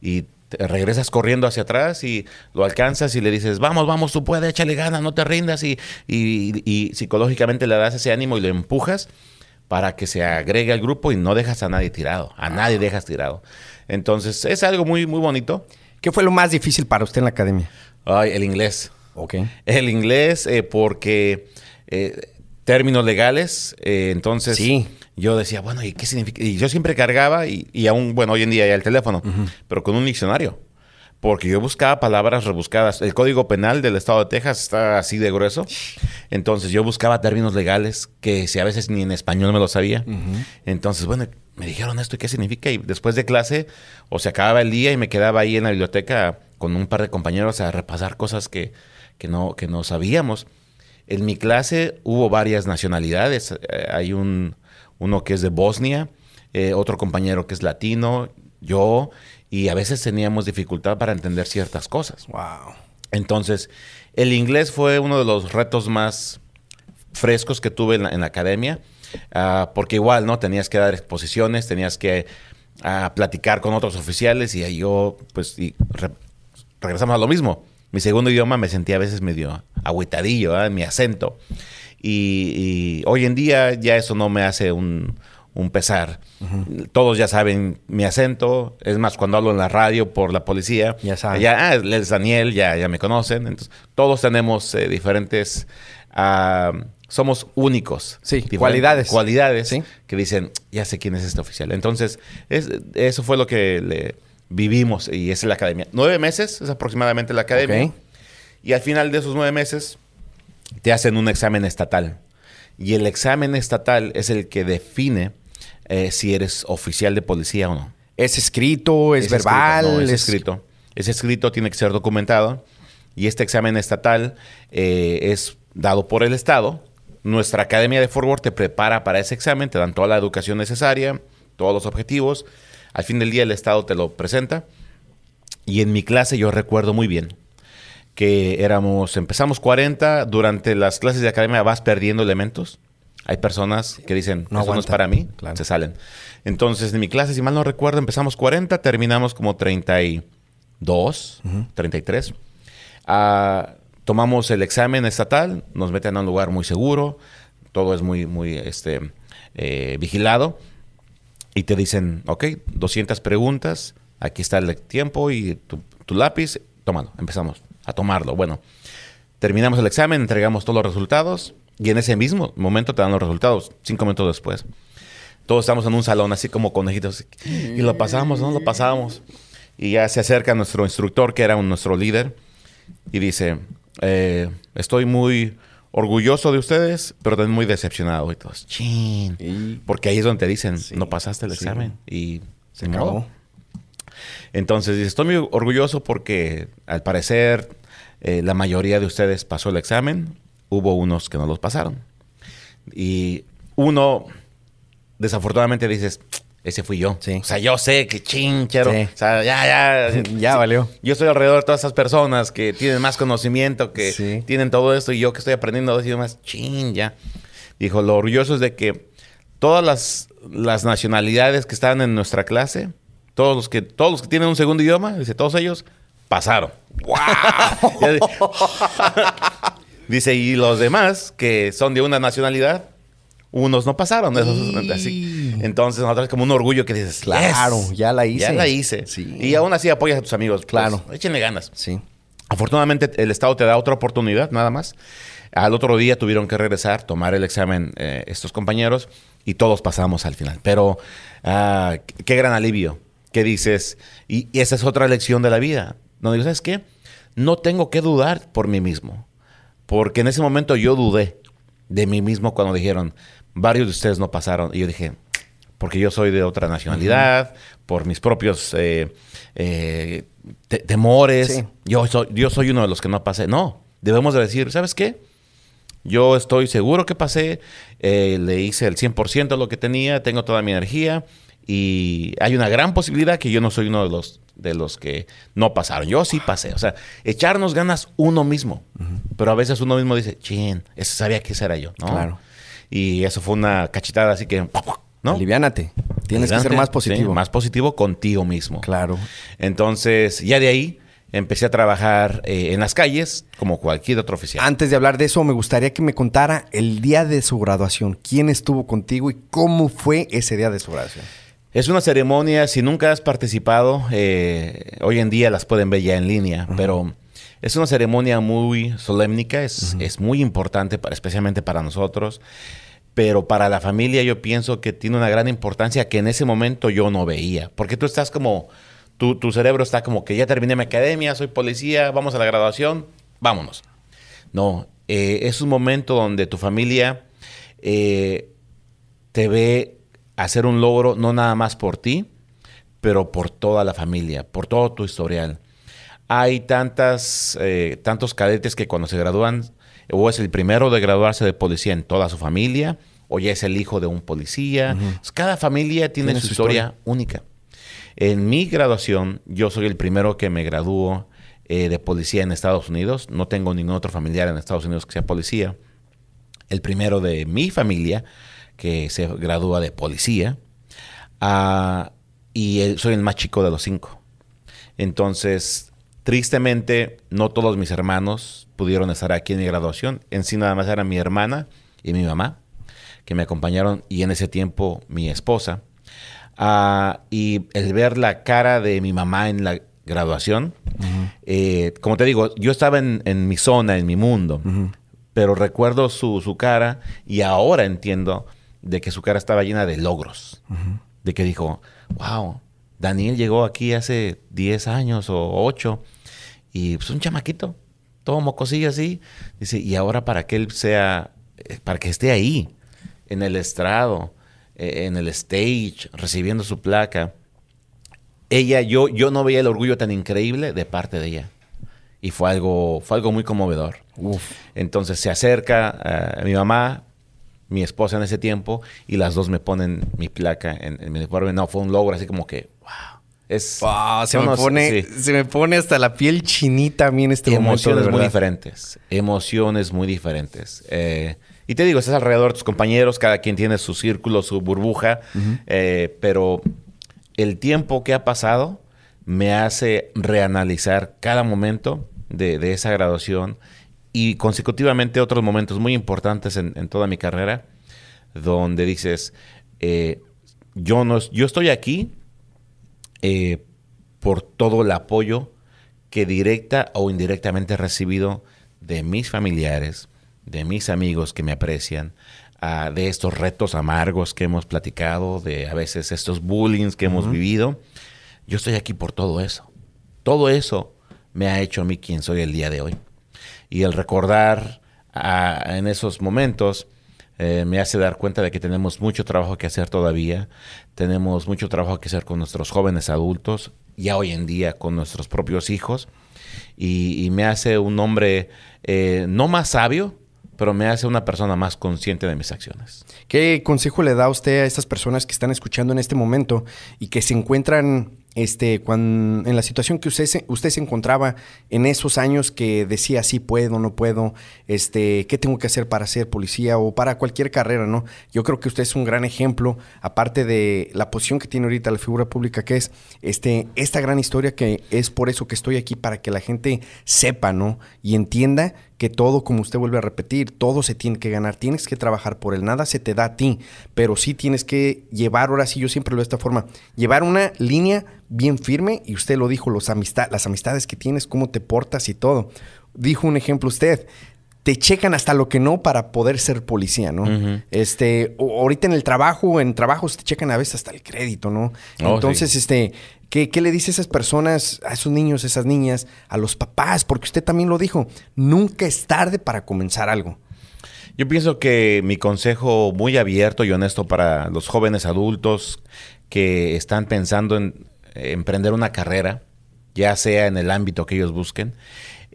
Y regresas corriendo hacia atrás y lo alcanzas y le dices, vamos, vamos, tú puedes, échale gana, no te rindas. y, y, psicológicamente le das ese ánimo y lo empujas para que se agregue al grupo y no dejas a nadie tirado, a nadie dejas tirado. Entonces, es algo muy, muy bonito. ¿Qué fue lo más difícil para usted en la academia? Ay, el inglés. Ok. El inglés, eh, porque eh, términos legales, eh, entonces yo decía, bueno, ¿y qué significa? Y yo siempre cargaba, y, aún, bueno, hoy en día ya el teléfono, pero con un diccionario porque yo buscaba palabras rebuscadas. El Código Penal del Estado de Texas está así de grueso. Entonces yo buscaba términos legales que si a veces ni en español me lo sabía. Entonces, bueno, me dijeron esto y qué significa. Y después de clase, o se acababa el día y me quedaba ahí en la biblioteca con un par de compañeros a repasar cosas que, no, que no sabíamos. En mi clase hubo varias nacionalidades. Eh, hay un, uno que es de Bosnia, eh, otro compañero que es latino, yo y a veces teníamos dificultad para entender ciertas cosas. Wow. Entonces, el inglés fue uno de los retos más frescos que tuve en la, academia, ah, porque igual, ¿no? Tenías que dar exposiciones, tenías que ah, platicar con otros oficiales y yo, pues, y regresamos a lo mismo. Mi segundo idioma me sentía a veces medio agüitadillo, ¿eh? mi acento. y, hoy en día ya eso no me hace un, un pesar. Todos ya saben mi acento, es más, cuando hablo en la radio por la policía, ya saben. ah, es Daniel, ya, ya me conocen. Entonces, todos tenemos eh, diferentes... Ah, somos únicos. Sí, cualidades. Cualidades que dicen, ya sé quién es este oficial. Entonces, eso fue lo que vivimos y es la academia. Nueve meses es aproximadamente la academia. Y al final de esos nueve meses te hacen un examen estatal. Y el examen estatal es el que define eh, si eres oficial de policía o no. Es escrito, es, verbal. es, escrito. Es escrito, tiene que ser documentado. Y este examen estatal eh, es dado por el Estado. Nuestra Academia de Forward te prepara para ese examen, te dan toda la educación necesaria, todos los objetivos. Al fin del día el Estado te lo presenta. Y en mi clase yo recuerdo muy bien que éramos, empezamos 40, durante las clases de academia vas perdiendo elementos. Hay personas que dicen, no, eso no es para mí, se salen. Entonces, en mi clase, si mal no recuerdo, empezamos 40, terminamos como 32, 33. Ah, tomamos el examen estatal, nos meten a un lugar muy seguro, todo es muy, muy este, eh, vigilado. Y te dicen, ok, 200 preguntas, aquí está el tiempo y tu, lápiz, tómalo, empezamos a tomarlo. Bueno, terminamos el examen, entregamos todos los resultados y en ese mismo momento te dan los resultados, cinco minutos después. Todos estamos en un salón así como conejitos. Y lo pasamos, ¿no? Lo pasamos. Y ya se acerca nuestro instructor, que era nuestro líder, y dice, eh, estoy muy orgulloso de ustedes, pero también muy decepcionado. Y todos, chin. Porque ahí es donde te dicen, no pasaste el examen. Y se acabó. Entonces, dice, estoy muy orgulloso porque al parecer eh, la mayoría de ustedes pasó el examen, hubo unos que no los pasaron. Y uno, desafortunadamente dices, ese fui yo. O sea, yo sé que chinchero. Sí. O sea, ya, ya. ya valió. Yo estoy alrededor de todas esas personas que tienen más conocimiento, que tienen todo esto, y yo que estoy aprendiendo dos idiomas chin, ya. Dijo, lo orgulloso es de que todas las, las nacionalidades que estaban en nuestra clase, todos los que, todos los que tienen un segundo idioma, dice, todos ellos pasaron. ¡Wow! Dice, y los demás, que son de una nacionalidad, unos no pasaron. Así. Entonces, nosotros como un orgullo que dices, claro, ya la hice. Ya la hice. Y aún así apoyas a tus amigos. Pues, claro. échenle ganas. Sí. Afortunadamente, el Estado te da otra oportunidad, nada más. Al otro día tuvieron que regresar, tomar el examen eh, estos compañeros y todos pasamos al final. Pero ah, qué gran alivio que dices, y, esa es otra lección de la vida. No digo, ¿sabes qué? No tengo que dudar por mí mismo. Porque en ese momento yo dudé de mí mismo cuando dijeron, varios de ustedes no pasaron. Y yo dije, porque yo soy de otra nacionalidad, por mis propios eh, eh, temores. Yo, soy, yo soy uno de los que no pasé. No, debemos de decir, ¿sabes qué? Yo estoy seguro que pasé, eh, le hice el 100% de lo que tenía, tengo toda mi energía y hay una gran posibilidad que yo no soy uno de los, de los que no pasaron. Yo sí pasé. O sea, echarnos ganas uno mismo. Pero a veces uno mismo dice, chin, eso sabía que era yo, ¿no? Claro. Y eso fue una cachetada así que... ¿no? Aliviánate. Tienes que ser más positivo. más positivo contigo mismo. Claro. Entonces, ya de ahí empecé a trabajar eh, en las calles como cualquier otro oficial. Antes de hablar de eso, me gustaría que me contara el día de su graduación. ¿Quién estuvo contigo y cómo fue ese día de su graduación? Es una ceremonia, si nunca has participado, eh, hoy en día las pueden ver ya en línea, pero es una ceremonia muy solemnica, es, es muy importante, especialmente para nosotros, pero para la familia yo pienso que tiene una gran importancia que en ese momento yo no veía, porque tú estás como, tu, cerebro está como que ya terminé mi academia, soy policía, vamos a la graduación, vámonos. No, eh, es un momento donde tu familia eh, te ve hacer un logro no nada más por ti, pero por toda la familia, por todo tu historial. Hay tantas, eh, tantos cadetes que cuando se gradúan, o es el primero de graduarse de policía en toda su familia, o ya es el hijo de un policía. Cada familia tiene, su, historia, única. En mi graduación, yo soy el primero que me graduó eh, de policía en Estados Unidos. No tengo ningún otro familiar en Estados Unidos que sea policía. El primero de mi familia que se gradúa de policía. Ah, y soy el más chico de los cinco. Entonces, tristemente, no todos mis hermanos pudieron estar aquí en mi graduación. En sí nada más era mi hermana y mi mamá que me acompañaron y en ese tiempo mi esposa. Ah, y el ver la cara de mi mamá en la graduación, eh, como te digo, yo estaba en, mi zona, en mi mundo, pero recuerdo su, su, cara y ahora entiendo de que su cara estaba llena de logros. De que dijo, wow, Daniel llegó aquí hace 10 años o 8 y pues un chamaquito, todo mocosillo así. Dice, y ahora para que él sea, eh, para que esté ahí, en el estrado, e, en el stage, recibiendo su placa. Ella, yo, yo no veía el orgullo tan increíble de parte de ella. Y fue algo, fue algo muy conmovedor. Entonces se acerca a eh, mi mamá, mi esposa en ese tiempo y las dos me ponen mi placa en, mi uniforme. No, fue un logro así como que, wow. Es, wow, se, me pone, se me pone hasta la piel chinita a mí en este emociones momento. Emociones muy diferentes. Emociones muy diferentes. Eh, y te digo, estás alrededor de tus compañeros, cada quien tiene su círculo, su burbuja, eh, pero el tiempo que ha pasado me hace reanalizar cada momento de esa graduación y consecutivamente otros momentos muy importantes en, toda mi carrera, donde dices, eh, yo, no, yo estoy aquí eh, por todo el apoyo que directa o indirectamente he recibido de mis familiares, de mis amigos que me aprecian, ah, de estos retos amargos que hemos platicado, de a veces estos bullings que hemos vivido. Yo estoy aquí por todo eso. Todo eso me ha hecho a mí quien soy el día de hoy y el recordar en esos momentos eh, me hace dar cuenta de que tenemos mucho trabajo que hacer todavía, tenemos mucho trabajo que hacer con nuestros jóvenes adultos, ya hoy en día con nuestros propios hijos, y, me hace un hombre eh, no más sabio, pero me hace una persona más consciente de mis acciones. ¿Qué consejo le da usted a estas personas que están escuchando en este momento y que se encuentran este, cuando, en la situación que usted se, usted se encontraba en esos años que decía sí puedo, no puedo, este, qué tengo que hacer para ser policía o para cualquier carrera, ¿no? Yo creo que usted es un gran ejemplo, aparte de la posición que tiene ahorita la figura pública, que es este, esta gran historia que es por eso que estoy aquí, para que la gente sepa, ¿no? Y entienda que todo, como usted vuelve a repetir, todo se tiene que ganar, tienes que trabajar por él, nada se te da a ti, pero sí tienes que llevar, ahora sí, yo siempre lo de esta forma, llevar una línea bien firme, y usted lo dijo, los las amistades que tienes, cómo te portas y todo. Dijo un ejemplo usted, te checan hasta lo que no para poder ser policía, ¿no? Este, ahorita en el trabajo, en trabajos te checan a veces hasta el crédito, ¿no? Oh, Entonces, este, ¿Qué, ¿Qué, le dice a esas personas, a esos niños, a esas niñas, a los papás? Porque usted también lo dijo, nunca es tarde para comenzar algo. Yo pienso que mi consejo muy abierto y honesto para los jóvenes adultos que están pensando en emprender una carrera, ya sea en el ámbito que ellos busquen,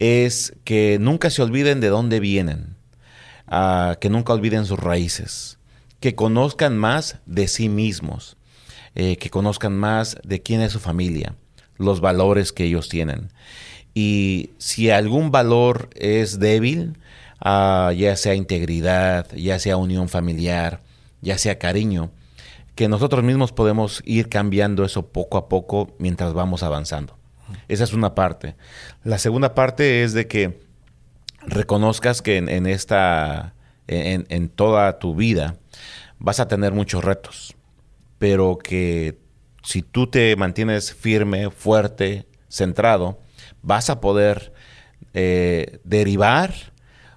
es que nunca se olviden de dónde vienen, ah, que nunca olviden sus raíces, que conozcan más de sí mismos, eh, que conozcan más de quién es su familia, los valores que ellos tienen. Y si algún valor es débil, ah, ya sea integridad, ya sea unión familiar, ya sea cariño, que nosotros mismos podemos ir cambiando eso poco a poco mientras vamos avanzando. Esa es una parte. La segunda parte es de que reconozcas que en, esta, en, toda tu vida, vas a tener muchos retos, pero que si tú te mantienes firme, fuerte, centrado, vas a poder eh, derivar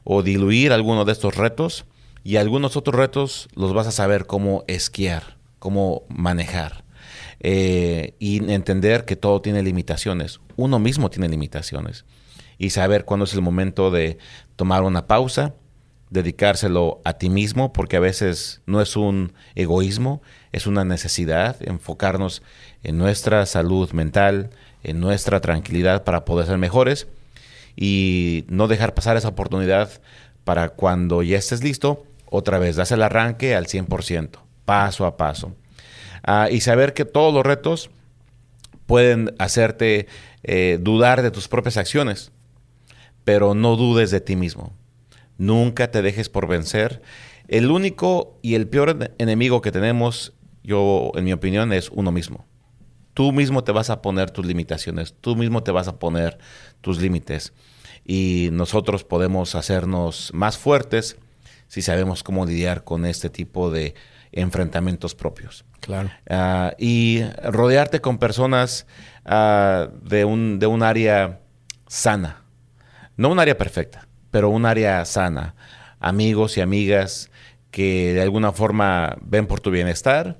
o diluir algunos de estos retos y algunos otros retos los vas a saber cómo esquiar, cómo manejar. Eh, y entender que todo tiene limitaciones. Uno mismo tiene limitaciones. Y saber cuándo es el momento de tomar una pausa, dedicárselo a ti mismo, porque a veces no es un egoísmo, es una necesidad, enfocarnos en nuestra salud mental, en nuestra tranquilidad para poder ser mejores y no dejar pasar esa oportunidad para cuando ya estés listo, otra vez, das el arranque al 100%, paso a paso. Ah, y saber que todos los retos pueden hacerte eh, dudar de tus propias acciones, pero no dudes de ti mismo. Nunca te dejes por vencer. El único y el peor enemigo que tenemos, yo en mi opinión, es uno mismo. Tú mismo te vas a poner tus limitaciones, tú mismo te vas a poner tus límites. Y nosotros podemos hacernos más fuertes si sabemos cómo lidiar con este tipo de enfrentamientos propios. Claro. Ah, y rodearte con personas ah, de, un, de un área sana. No un área perfecta, pero un área sana. Amigos y amigas que de alguna forma ven por tu bienestar,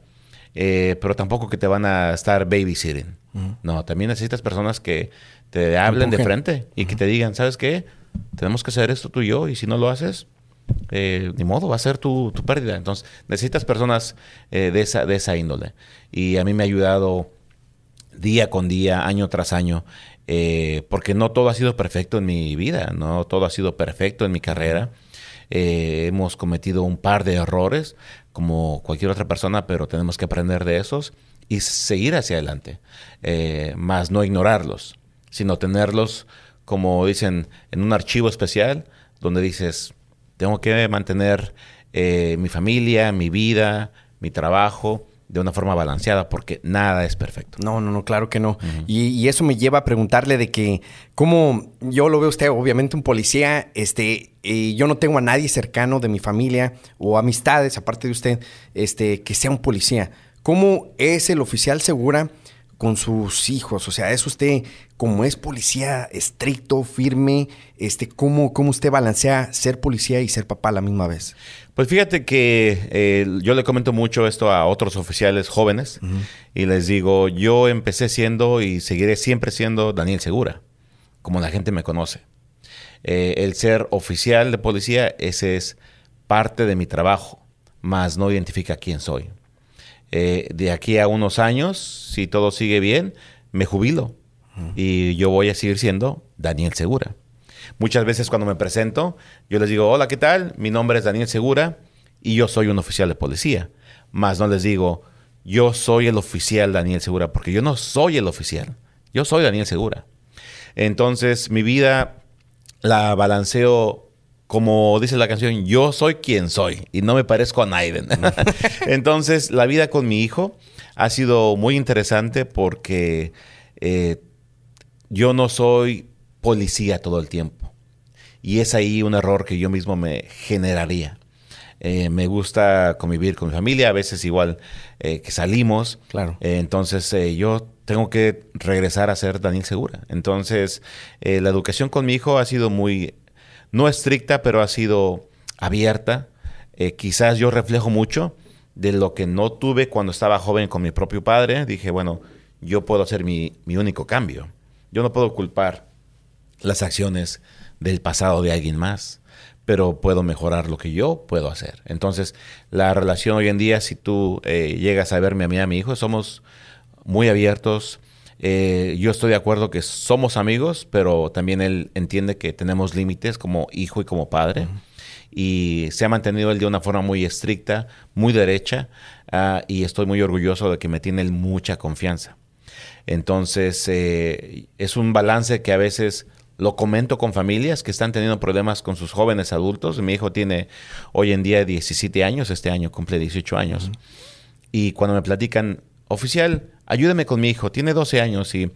eh, pero tampoco que te van a estar babysitting. No, también necesitas personas que te hablen de frente y que te digan, ¿sabes qué? Tenemos que hacer esto tú y yo, y si no lo haces, eh, ni modo, va a ser tu, pérdida. Entonces, necesitas personas eh, de, esa, de esa índole. Y a mí me ha ayudado día con día, año tras año, eh, porque no todo ha sido perfecto en mi vida, no todo ha sido perfecto en mi carrera. hemos cometido un par de errores, como cualquier otra persona, pero tenemos que aprender de esos y seguir hacia adelante, más no ignorarlos, sino tenerlos, como dicen, en un archivo especial donde dices, tengo que mantener eh, mi familia, mi vida, mi trabajo de una forma balanceada porque nada es perfecto. No, no, no, claro que no. y, eso me lleva a preguntarle de que, cómo yo lo veo usted, obviamente un policía, este, yo no tengo a nadie cercano de mi familia o amistades, aparte de usted, este, que sea un policía. ¿Cómo es el oficial segura? con sus hijos? O sea, es usted, como es policía estricto, firme, este, ¿cómo, usted balancea ser policía y ser papá a la misma vez? Pues fíjate que eh, yo le comento mucho esto a otros oficiales jóvenes y les digo, yo empecé siendo y seguiré siempre siendo Daniel Segura, como la gente me conoce. Eh, el ser oficial de policía, ese es parte de mi trabajo, más no identifica quién soy. Eh, de aquí a unos años, si todo sigue bien, me jubilo y yo voy a seguir siendo Daniel Segura. Muchas veces cuando me presento, yo les digo, hola, ¿qué tal? Mi nombre es Daniel Segura y yo soy un oficial de policía. Más no les digo, yo soy el oficial Daniel Segura, porque yo no soy el oficial, yo soy Daniel Segura. Entonces mi vida la balanceo como dice la canción, yo soy quien soy y no me parezco a Naiden. Entonces, la vida con mi hijo ha sido muy interesante porque eh, yo no soy policía todo el tiempo. Y es ahí un error que yo mismo me generaría. Eh, me gusta convivir con mi familia, a veces igual eh, que salimos. Claro. entonces, yo tengo que regresar a ser Daniel Segura. Entonces, la educación con mi hijo ha sido muy no estricta, pero ha sido abierta. Eh, quizás yo reflejo mucho de lo que no tuve cuando estaba joven con mi propio padre. Dije, bueno, yo puedo hacer mi, único cambio. Yo no puedo culpar las acciones del pasado de alguien más, pero puedo mejorar lo que yo puedo hacer. Entonces, la relación hoy en día, si tú eh, llegas a verme a mí, a mi hijo, somos muy abiertos, eh, yo estoy de acuerdo que somos amigos, pero también él entiende que tenemos límites como hijo y como padre. Y se ha mantenido él de una forma muy estricta, muy derecha, ah, y estoy muy orgulloso de que me tiene él mucha confianza. Entonces, eh, es un balance que a veces lo comento con familias que están teniendo problemas con sus jóvenes adultos. Mi hijo tiene hoy en día 17 años, este año cumple 18 años. Y cuando me platican, oficial, ayúdame con mi hijo, tiene 12 años y,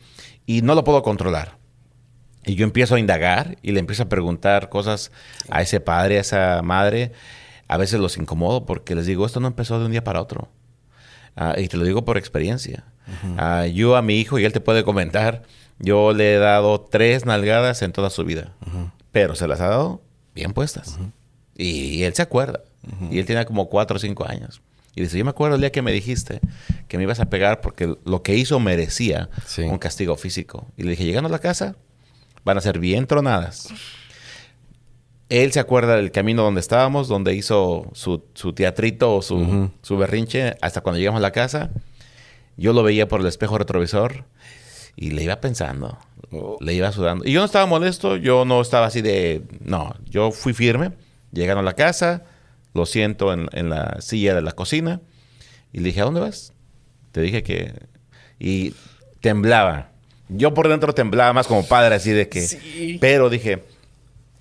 y no lo puedo controlar. Y yo empiezo a indagar y le empiezo a preguntar cosas a ese padre, a esa madre. A veces los incomodo porque les digo, esto no empezó de un día para otro. Ah, y te lo digo por experiencia. Ah, yo a mi hijo, y él te puede comentar, yo le he dado tres nalgadas en toda su vida. Pero se las ha dado bien puestas. Y, él se acuerda. Y él tiene como cuatro o cinco años. Y dice, yo me acuerdo el día que me dijiste que me ibas a pegar porque lo que hizo merecía un castigo físico. Y le dije, llegando a la casa, van a ser bien tronadas. Él se acuerda del camino donde estábamos, donde hizo su, teatrito o su, berrinche, hasta cuando llegamos a la casa. Yo lo veía por el espejo retrovisor y le iba pensando, oh. le iba sudando. Y yo no estaba molesto, yo no estaba así de, no, yo fui firme, llegando a la casa, lo siento en, la silla de la cocina. Y le dije, ¿a dónde vas? Te dije que... Y temblaba. Yo por dentro temblaba más como padre, así de que... Pero dije,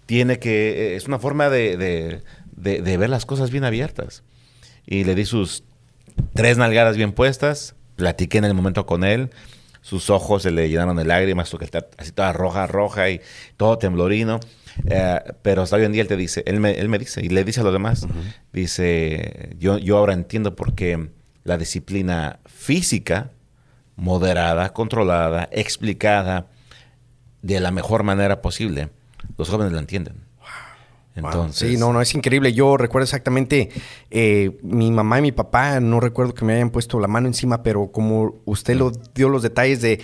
tiene que... Es una forma de, de, ver las cosas bien abiertas. Y le di sus tres nalgadas bien puestas. Platiqué en el momento con él. Sus ojos se le llenaron de lágrimas, su así toda roja, roja y todo temblorino. Eh, pero hasta hoy en día él te dice, él me, dice y le dice a los demás, dice, yo, yo ahora entiendo por qué la disciplina física, moderada, controlada, explicada de la mejor manera posible, los jóvenes la entienden. Entonces. sí, no, no, es increíble. Yo recuerdo exactamente, eh, mi mamá y mi papá, no recuerdo que me hayan puesto la mano encima, pero como usted lo dio los detalles de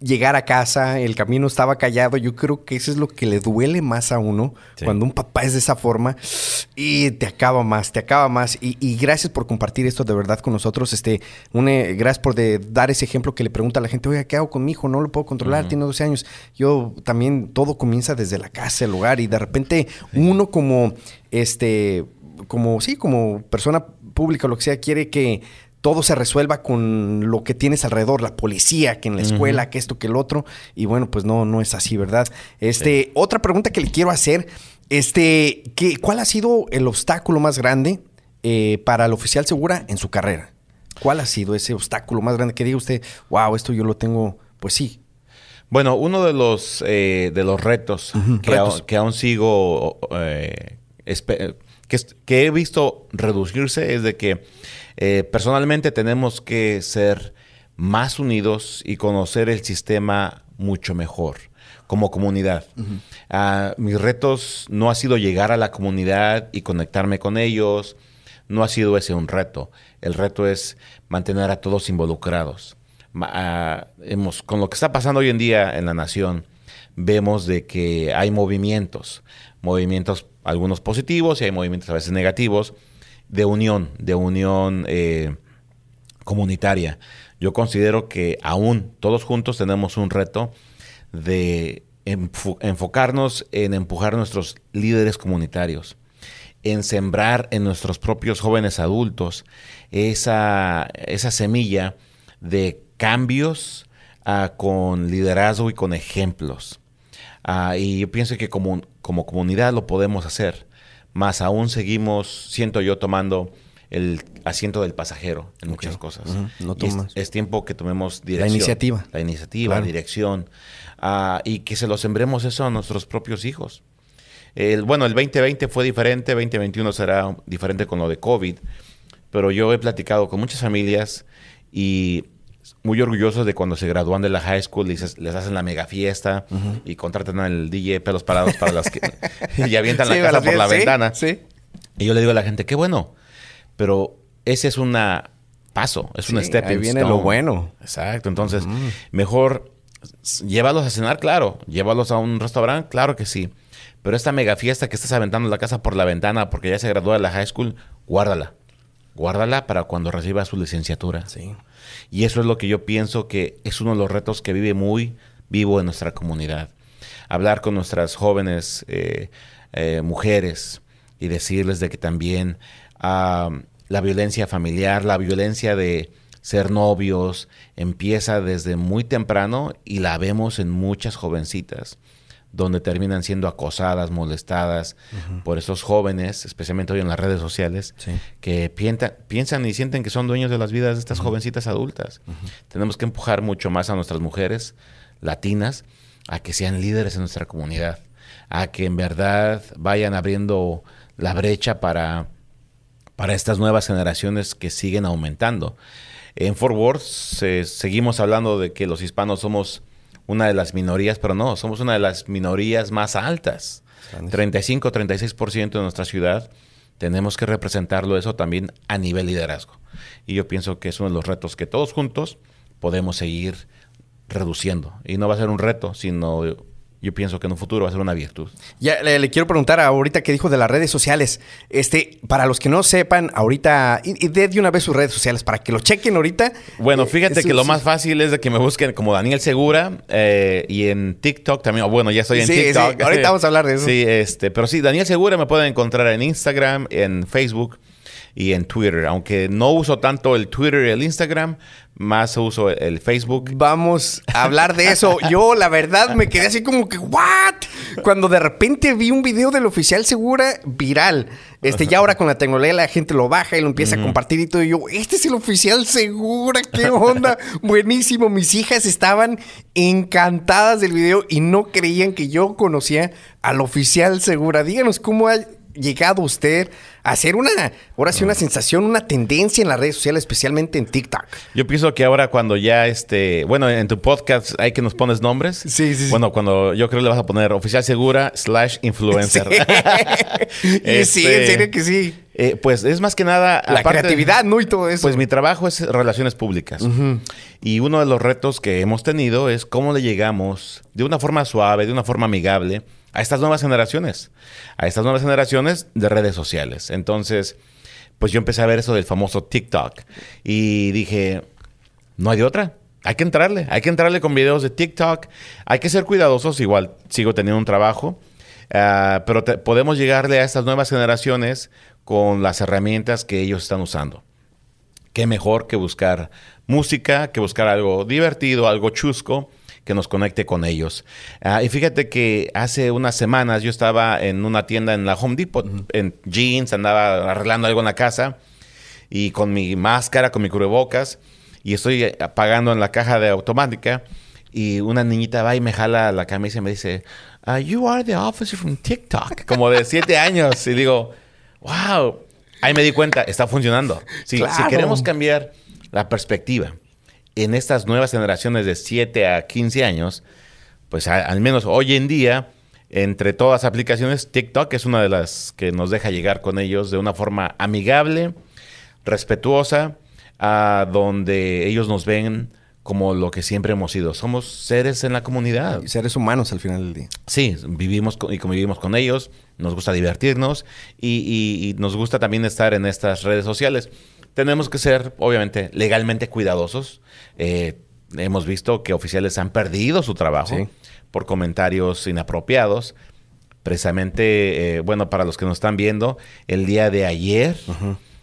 llegar a casa, el camino estaba callado. Yo creo que eso es lo que le duele más a uno cuando un papá es de esa forma y te acaba más, te acaba más. Y, gracias por compartir esto de verdad con nosotros. Este, eh, gracias por dar ese ejemplo que le pregunta a la gente, oiga, ¿qué hago con mi hijo? No lo puedo controlar, tiene 12 años. Yo también, todo comienza desde la casa, el hogar y de repente uno como, este, como, sí, como persona pública o lo que sea, quiere que todo se resuelva con lo que tienes alrededor, la policía, que en la escuela, que esto, que el otro. Y bueno, pues no, no es así, ¿verdad? Este, otra pregunta que le quiero hacer, este, ¿qué, ¿cuál ha sido el obstáculo más grande eh, para el oficial segura en su carrera? ¿Cuál ha sido ese obstáculo más grande que diga usted, wow, esto yo lo tengo, pues sí? Bueno, uno de los, eh, de los retos, que, Aún, sigo eh, que, he visto reducirse es de que eh, personalmente tenemos que ser más unidos y conocer el sistema mucho mejor como comunidad. Ah, mis retos no ha sido llegar a la comunidad y conectarme con ellos, no ha sido ese un reto. El reto es mantener a todos involucrados. Ah, hemos, con lo que está pasando hoy en día en la nación, vemos de que hay movimientos, movimientos, algunos positivos y hay movimientos a veces negativos, de unión, de unión eh, comunitaria. Yo considero que aún todos juntos tenemos un reto de enfocarnos en empujar nuestros líderes comunitarios, en sembrar en nuestros propios jóvenes adultos esa, semilla de cambios ah, con liderazgo y con ejemplos. Ah, y yo pienso que como, como comunidad lo podemos hacer. Más aún seguimos, siento yo, tomando el asiento del pasajero en muchas cosas. No tomas. Es, tiempo que tomemos dirección. La iniciativa. La iniciativa, dirección. Ah, y que se lo sembremos eso a nuestros propios hijos. bueno, el 2020 fue diferente, 2021 será diferente con lo de COVID, pero yo he platicado con muchas familias y muy orgullosos de cuando se gradúan de la high school, les, les hacen la mega fiesta y contratan al DJ pelos parados para las que... y avientan la casa por la ventana. Sí. Y yo le digo a la gente, qué bueno. Pero ese es un paso, es un step. Ahí viene lo bueno. Exacto. Entonces, mejor llévalos a cenar, claro. Llévalos a un restaurante, claro que sí. Pero esta mega fiesta que estás aventando la casa por la ventana porque ya se graduó de la high school, guárdala guárdala para cuando reciba su licenciatura. Sí. Y eso es lo que yo pienso que es uno de los retos que vive muy vivo en nuestra comunidad. Hablar con nuestras jóvenes eh, eh, mujeres y decirles de que también la violencia familiar, la violencia de ser novios, empieza desde muy temprano y la vemos en muchas jovencitas donde terminan siendo acosadas, molestadas por esos jóvenes, especialmente hoy en las redes sociales, que piensan y sienten que son dueños de las vidas de estas jovencitas adultas. Tenemos que empujar mucho más a nuestras mujeres latinas a que sean líderes en nuestra comunidad, a que en verdad vayan abriendo la brecha para, para estas nuevas generaciones que siguen aumentando. En Fort Worth seguimos hablando de que los hispanos somos una de las minorías, pero no, somos una de las minorías más altas. 35, 36% de nuestra ciudad. Tenemos que representarlo eso también a nivel liderazgo. Y yo pienso que es uno de los retos que todos juntos podemos seguir reduciendo. Y no va a ser un reto, sino yo pienso que en un futuro va a ser una virtud. Ya le, quiero preguntar ahorita qué dijo de las redes sociales. Este, para los que no sepan, ahorita, y, de, una vez sus redes sociales, para que lo chequen ahorita. Bueno, eh, fíjate que lo más fácil es de que me busquen como Daniel Segura eh, y en TikTok también. bueno, ya estoy en TikTok. ahorita vamos a hablar de eso. Sí, este, pero sí, Daniel Segura me pueden encontrar en Instagram, en Facebook y en Twitter. Aunque no uso tanto el Twitter y el Instagram, más uso el Facebook. Vamos a hablar de eso. Yo, la verdad, me quedé así como que, ¿what? Cuando de repente vi un video del oficial segura viral. Este, ya ahora con la tecnología la gente lo baja y lo empieza a compartir y todo. Y yo, este es el oficial segura, qué onda. Buenísimo. Mis hijas estaban encantadas del video y no creían que yo conocía al oficial segura. Díganos cómo, hay, llegado usted a hacer una, ahora sí, una ah. sensación, una tendencia en las redes sociales, especialmente en TikTok? Yo pienso que ahora cuando ya, este, bueno, en tu podcast hay que nos pones nombres. Sí, sí. Bueno, cuando yo creo le vas a poner oficial segura slash influencer. Sí. sí, en que sí. Eh, pues es más que nada... La creatividad, ¿no? Y todo eso. Pues mi trabajo es relaciones públicas. Y uno de los retos que hemos tenido es cómo le llegamos de una forma suave, de una forma amigable, a estas nuevas generaciones, a estas nuevas generaciones de redes sociales. Entonces, pues yo empecé a ver eso del famoso TikTok y dije, no hay otra. Hay que entrarle, hay que entrarle con videos de TikTok. Hay que ser cuidadosos, igual sigo teniendo un trabajo, ah, pero podemos llegarle a estas nuevas generaciones con las herramientas que ellos están usando. Qué mejor que buscar música, que buscar algo divertido, algo chusco que nos conecte con ellos. Ah, y fíjate que hace unas semanas yo estaba en una tienda en la Home Depot, en jeans, andaba arreglando algo en la casa y con mi máscara, con mi cubrebocas y estoy eh, pagando en la caja de automática y una niñita va y me jala la camisa y me dice, you are the officer from TikTok, como de siete años. Y digo, wow, ahí me di cuenta, está funcionando. Si queremos cambiar la perspectiva, en estas nuevas generaciones de 7 a 15 años, pues al menos hoy en día, entre todas las aplicaciones, TikTok es una de las que nos deja llegar con ellos de una forma amigable, respetuosa, a donde ellos nos ven como lo que siempre hemos sido. Somos seres en la comunidad. seres humanos al final del día. Sí, vivimos y convivimos con ellos, nos gusta divertirnos y nos gusta también estar en estas redes sociales tenemos que ser, obviamente, legalmente cuidadosos. Eh, hemos visto que oficiales han perdido su trabajo por comentarios inapropiados. Precisamente, eh, bueno, para los que nos están viendo, el día de ayer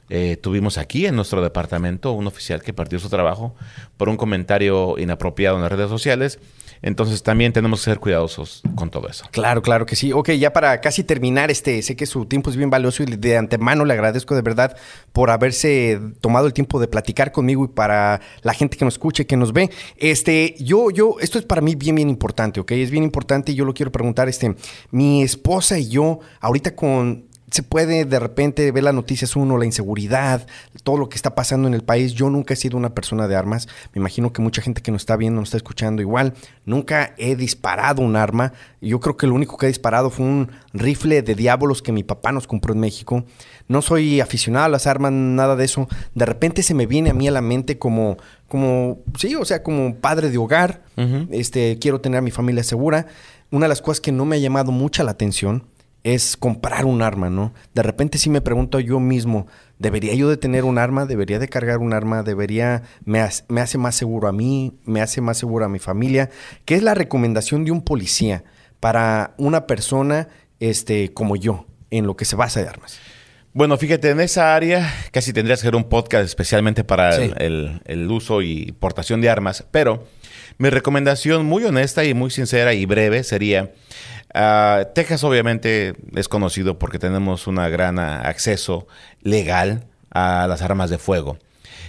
eh, tuvimos aquí en nuestro departamento un oficial que perdió su trabajo por un comentario inapropiado en las redes sociales. Entonces también tenemos que ser cuidadosos con todo eso. Claro, claro que sí. Ok, ya para casi terminar, este, sé que su tiempo es bien valioso y de antemano le agradezco de verdad por haberse tomado el tiempo de platicar conmigo y para la gente que nos escuche, que nos ve. Este, yo, yo, esto es para mí bien, bien importante, ok, es bien importante y yo lo quiero preguntar, este, mi esposa y yo, ahorita con se puede de repente ver las noticias uno, la inseguridad, todo lo que está pasando en el país. Yo nunca he sido una persona de armas. Me imagino que mucha gente que nos está viendo, nos está escuchando igual. Nunca he disparado un arma. Yo creo que lo único que he disparado fue un rifle de diablos que mi papá nos compró en México. No soy aficionado a las armas, nada de eso. De repente se me viene a mí a la mente como, como sí, o sea, como padre de hogar. Este, quiero tener a mi familia segura. Una de las cosas que no me ha llamado mucha la atención es comprar un arma, ¿no? De repente sí me pregunto yo mismo, ¿debería yo de tener un arma? ¿Debería de cargar un arma? ¿Debería, me, me hace más seguro a mí? ¿Me hace más seguro a mi familia? ¿Qué es la recomendación de un policía para una persona este, como yo en lo que se basa de armas? Bueno, fíjate, en esa área casi tendrías que hacer un podcast especialmente para el, uso y portación de armas, pero mi recomendación muy honesta y muy sincera y breve sería Ah, Texas obviamente es conocido porque tenemos un gran acceso legal a las armas de fuego.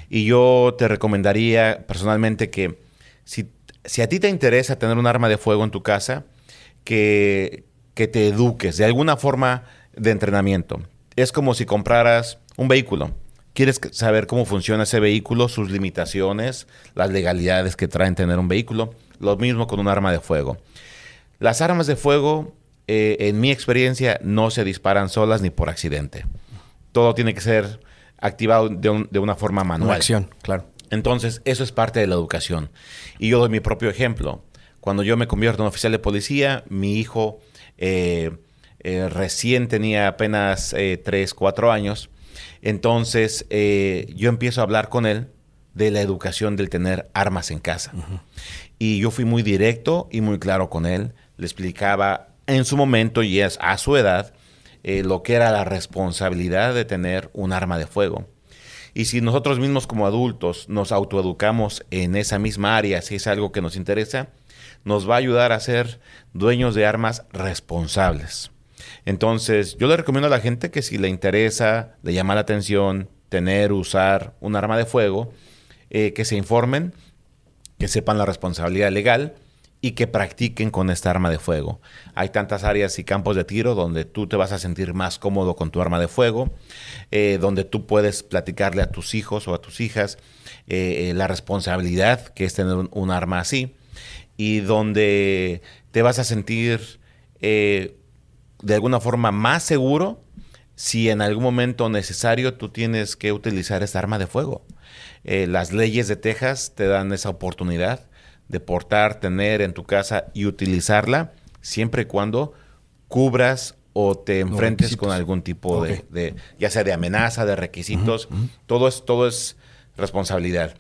Y yo te recomendaría personalmente que si, a ti te interesa tener un arma de fuego en tu casa, que, que te eduques de alguna forma de entrenamiento. Es como si compraras un vehículo quieres saber cómo funciona ese vehículo, sus limitaciones, las legalidades que traen tener un vehículo. Lo mismo con un arma de fuego. Las armas de fuego, eh, en mi experiencia, no se disparan solas ni por accidente. Todo tiene que ser activado de, una forma manual. acción, claro. Entonces, eso es parte de la educación. Y yo doy mi propio ejemplo. Cuando yo me convierto en oficial de policía, mi hijo eh, eh, recién tenía apenas 3, 4 años. Entonces, yo empiezo a hablar con él de la educación del tener armas en casa. Y yo fui muy directo y muy claro con él le explicaba en su momento y es a su edad eh, lo que era la responsabilidad de tener un arma de fuego. Y si nosotros mismos como adultos nos autoeducamos en esa misma área, si es algo que nos interesa, nos va a ayudar a ser dueños de armas responsables. Entonces, yo le recomiendo a la gente que si le interesa, le llama la atención tener, usar un arma de fuego, eh, que se informen, que sepan la responsabilidad legal y que practiquen con esta arma de fuego. Hay tantas áreas y campos de tiro donde tú te vas a sentir más cómodo con tu arma de fuego, eh, donde tú puedes platicarle a tus hijos o a tus hijas eh, la responsabilidad que es tener un, arma así, y donde te vas a sentir eh, de alguna forma más seguro si en algún momento necesario tú tienes que utilizar esta arma de fuego. las leyes de Texas te dan esa oportunidad de portar, tener en tu casa y utilizarla, siempre y cuando cubras o te enfrentes con algún tipo de, ya sea de amenaza, de requisitos, todo, es, todo es responsabilidad.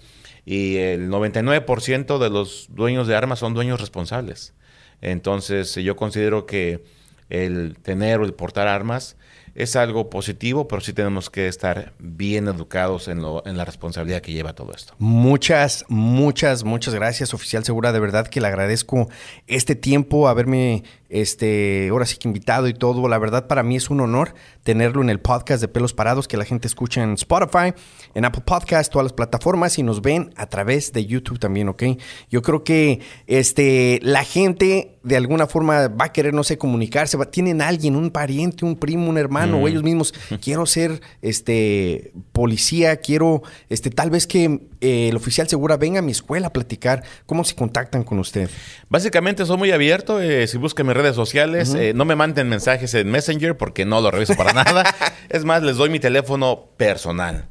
Y el 99% de los dueños de armas son dueños responsables. Entonces yo considero que el tener o el portar armas es algo positivo, pero sí tenemos que estar bien educados en, lo, en la responsabilidad que lleva todo esto. Muchas, muchas, muchas gracias, oficial Segura. De verdad que le agradezco este tiempo, haberme, este, ahora sí que invitado y todo. La verdad, para mí es un honor tenerlo en el podcast de Pelos Parados, que la gente escucha en Spotify en Apple Podcast, todas las plataformas y nos ven a través de YouTube también, ¿ok? Yo creo que este, la gente de alguna forma va a querer, no sé, comunicarse, va, tienen alguien, un pariente, un primo, un hermano, o mm. ellos mismos, quiero ser este, policía, quiero, este, tal vez que eh, el oficial segura venga a mi escuela a platicar, ¿cómo se contactan con usted? Básicamente soy muy abierto, eh, si buscan mis redes sociales, eh, no me manden mensajes en Messenger porque no lo reviso para nada, es más, les doy mi teléfono personal.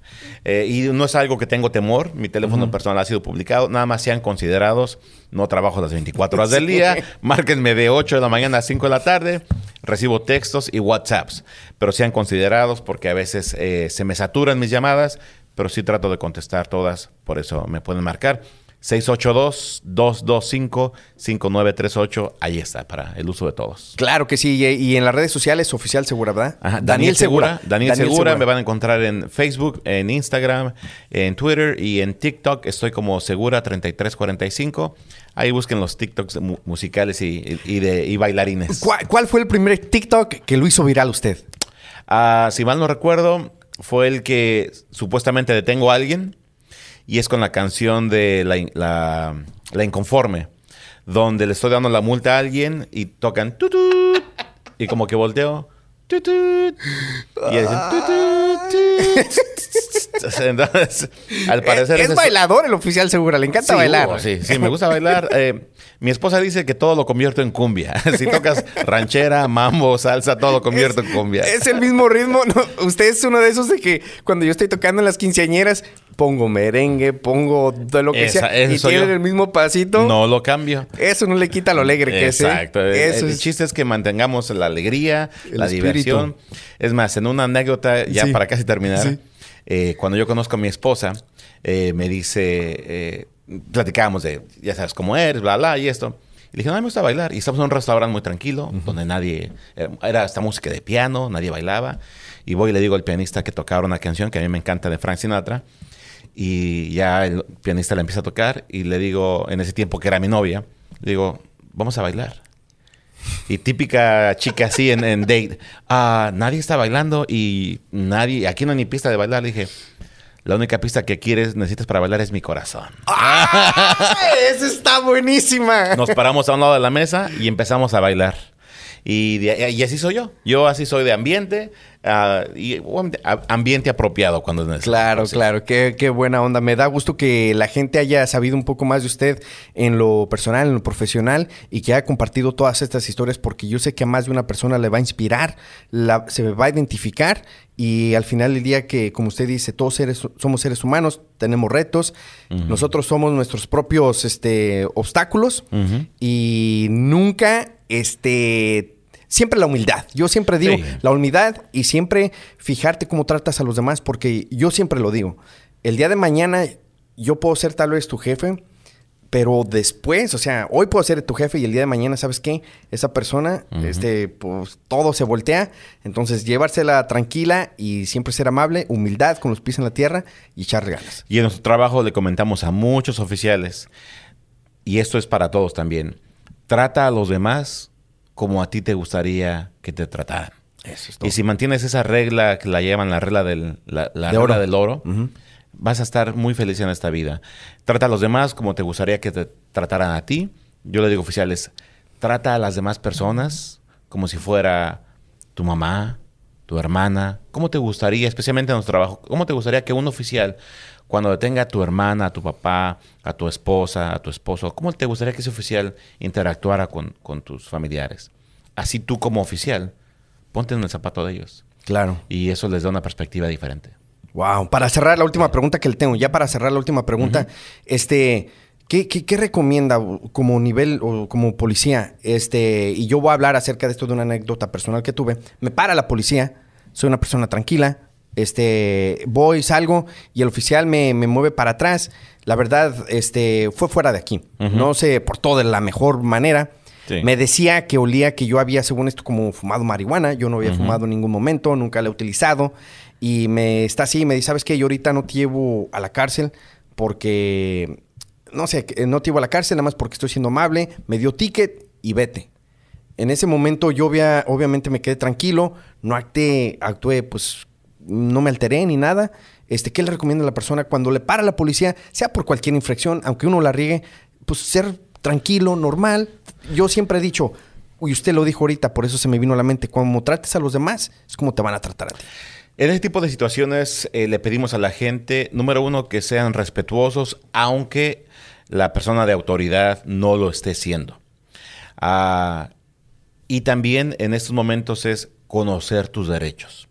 Eh, y no es algo que tengo temor. Mi teléfono personal ha sido publicado. Nada más sean considerados. No trabajo las 24 horas del día. Márquenme de 8 de la mañana a 5 de la tarde. Recibo textos y WhatsApps. Pero sean considerados porque a veces eh, se me saturan mis llamadas. Pero sí trato de contestar todas. Por eso me pueden marcar. 682-225-5938. Ahí está, para el uso de todos. Claro que sí. Y, en las redes sociales, Oficial Segura, ¿verdad? Daniel, Segura. Daniel, Segura. Me van a encontrar en Facebook, en Instagram, en Twitter y en TikTok. Estoy como Segura3345. Ahí busquen los TikToks musicales y, de, bailarines. ¿Cuál, fue el primer TikTok que lo hizo viral usted? Ah, si mal no recuerdo, fue el que supuestamente detengo a alguien y es con la canción de La, Inconforme, donde le estoy dando la multa a alguien y tocan y como que volteo y dicen Entonces, al eh, parecer... Es, bailador el oficial segura, le encanta bailar. sí, sí, me gusta bailar. Eh, mi esposa dice que todo lo convierto en cumbia. si tocas ranchera, mambo, salsa, todo lo convierto en cumbia. Es el mismo ritmo. usted es uno de esos de que cuando yo estoy tocando en las quinceañeras, pongo merengue, pongo todo lo que sea y tienen el mismo pasito. No lo cambio. Eso no le quita lo alegre que es. ¿eh? Exacto. el, chiste es que mantengamos la alegría, la diversión. Es más, en una anécdota, ya para casi terminar. Eh, cuando yo conozco a mi esposa, eh, me dice, eh, platicábamos de, ya sabes cómo eres, bla, bla, y esto. Y le dije, no, me gusta bailar. Y estamos en un restaurante muy tranquilo, donde nadie, era esta música de piano, nadie bailaba. Y voy y le digo al pianista que tocaba una canción que a mí me encanta de Frank Sinatra. Y ya el pianista la empieza a tocar y le digo, en ese tiempo que era mi novia, le digo, vamos a bailar. Y típica chica así en, date. Ah, nadie está bailando y nadie. Aquí no hay ni pista de bailar. Le dije. La única pista que quieres, necesitas para bailar es mi corazón. ¡Ah! ¡Esa está buenísima! Nos paramos a un lado de la mesa y empezamos a bailar. Y, así soy yo. Yo así soy de ambiente. Ah, y ambiente apropiado cuando es necesario. Claro, claro, qué, buena onda. Me da gusto que la gente haya sabido un poco más de usted en lo personal, en lo profesional y que haya compartido todas estas historias porque yo sé que a más de una persona le va a inspirar, se va a identificar y al final el día que, como usted dice, todos seres, somos seres humanos, tenemos retos, nosotros somos nuestros propios este, obstáculos y nunca este, siempre la humildad. Yo siempre digo la humildad y siempre fijarte cómo tratas a los demás, porque yo siempre lo digo. El día de mañana yo puedo ser tal vez tu jefe, pero después, o sea, hoy puedo ser tu jefe y el día de mañana, ¿sabes qué? Esa persona, este, pues todo se voltea. Entonces, llevársela tranquila y siempre ser amable, humildad con los pies en la tierra y echar regalos. Y en nuestro trabajo le comentamos a muchos oficiales, y esto es para todos también, trata a los demás como a ti te gustaría que te trataran. Y si mantienes esa regla que la llaman la regla del, la, oro. del oro, vas a estar muy feliz en esta vida. Trata a los demás como te gustaría que te trataran a ti. Yo le digo oficiales, trata a las demás personas como si fuera tu mamá, tu hermana. ¿Cómo te gustaría, especialmente en los trabajos, cómo te gustaría que un oficial cuando detenga a tu hermana, a tu papá, a tu esposa, a tu esposo, ¿cómo te gustaría que ese oficial interactuara con, tus familiares? Así tú como oficial, ponte en el zapato de ellos. Claro. Y eso les da una perspectiva diferente. Wow. Para cerrar la última pregunta que le tengo, ya para cerrar la última pregunta, este, ¿qué, recomienda como nivel o como policía? Este, y yo voy a hablar acerca de esto de una anécdota personal que tuve. Me para la policía, soy una persona tranquila, este, voy, salgo y el oficial me, mueve para atrás. La verdad, este, fue fuera de aquí. No sé, No se portó de la mejor manera. Me decía que olía que yo había, según esto, como fumado marihuana. Yo no había fumado en ningún momento, nunca la he utilizado. Y me está así, me dice, ¿sabes qué? Yo ahorita no te llevo a la cárcel porque, no sé, no te llevo a la cárcel nada más porque estoy siendo amable. Me dio ticket y vete. En ese momento yo obviamente me quedé tranquilo, no acté, actué pues no me alteré ni nada. Este, ¿Qué le recomienda a la persona cuando le para la policía, sea por cualquier infracción, aunque uno la riegue, pues ser tranquilo, normal? Yo siempre he dicho, y usted lo dijo ahorita, por eso se me vino a la mente, como trates a los demás, es como te van a tratar a ti. En ese tipo de situaciones eh, le pedimos a la gente, número uno, que sean respetuosos, aunque la persona de autoridad no lo esté siendo. Ah, y también en estos momentos es conocer tus derechos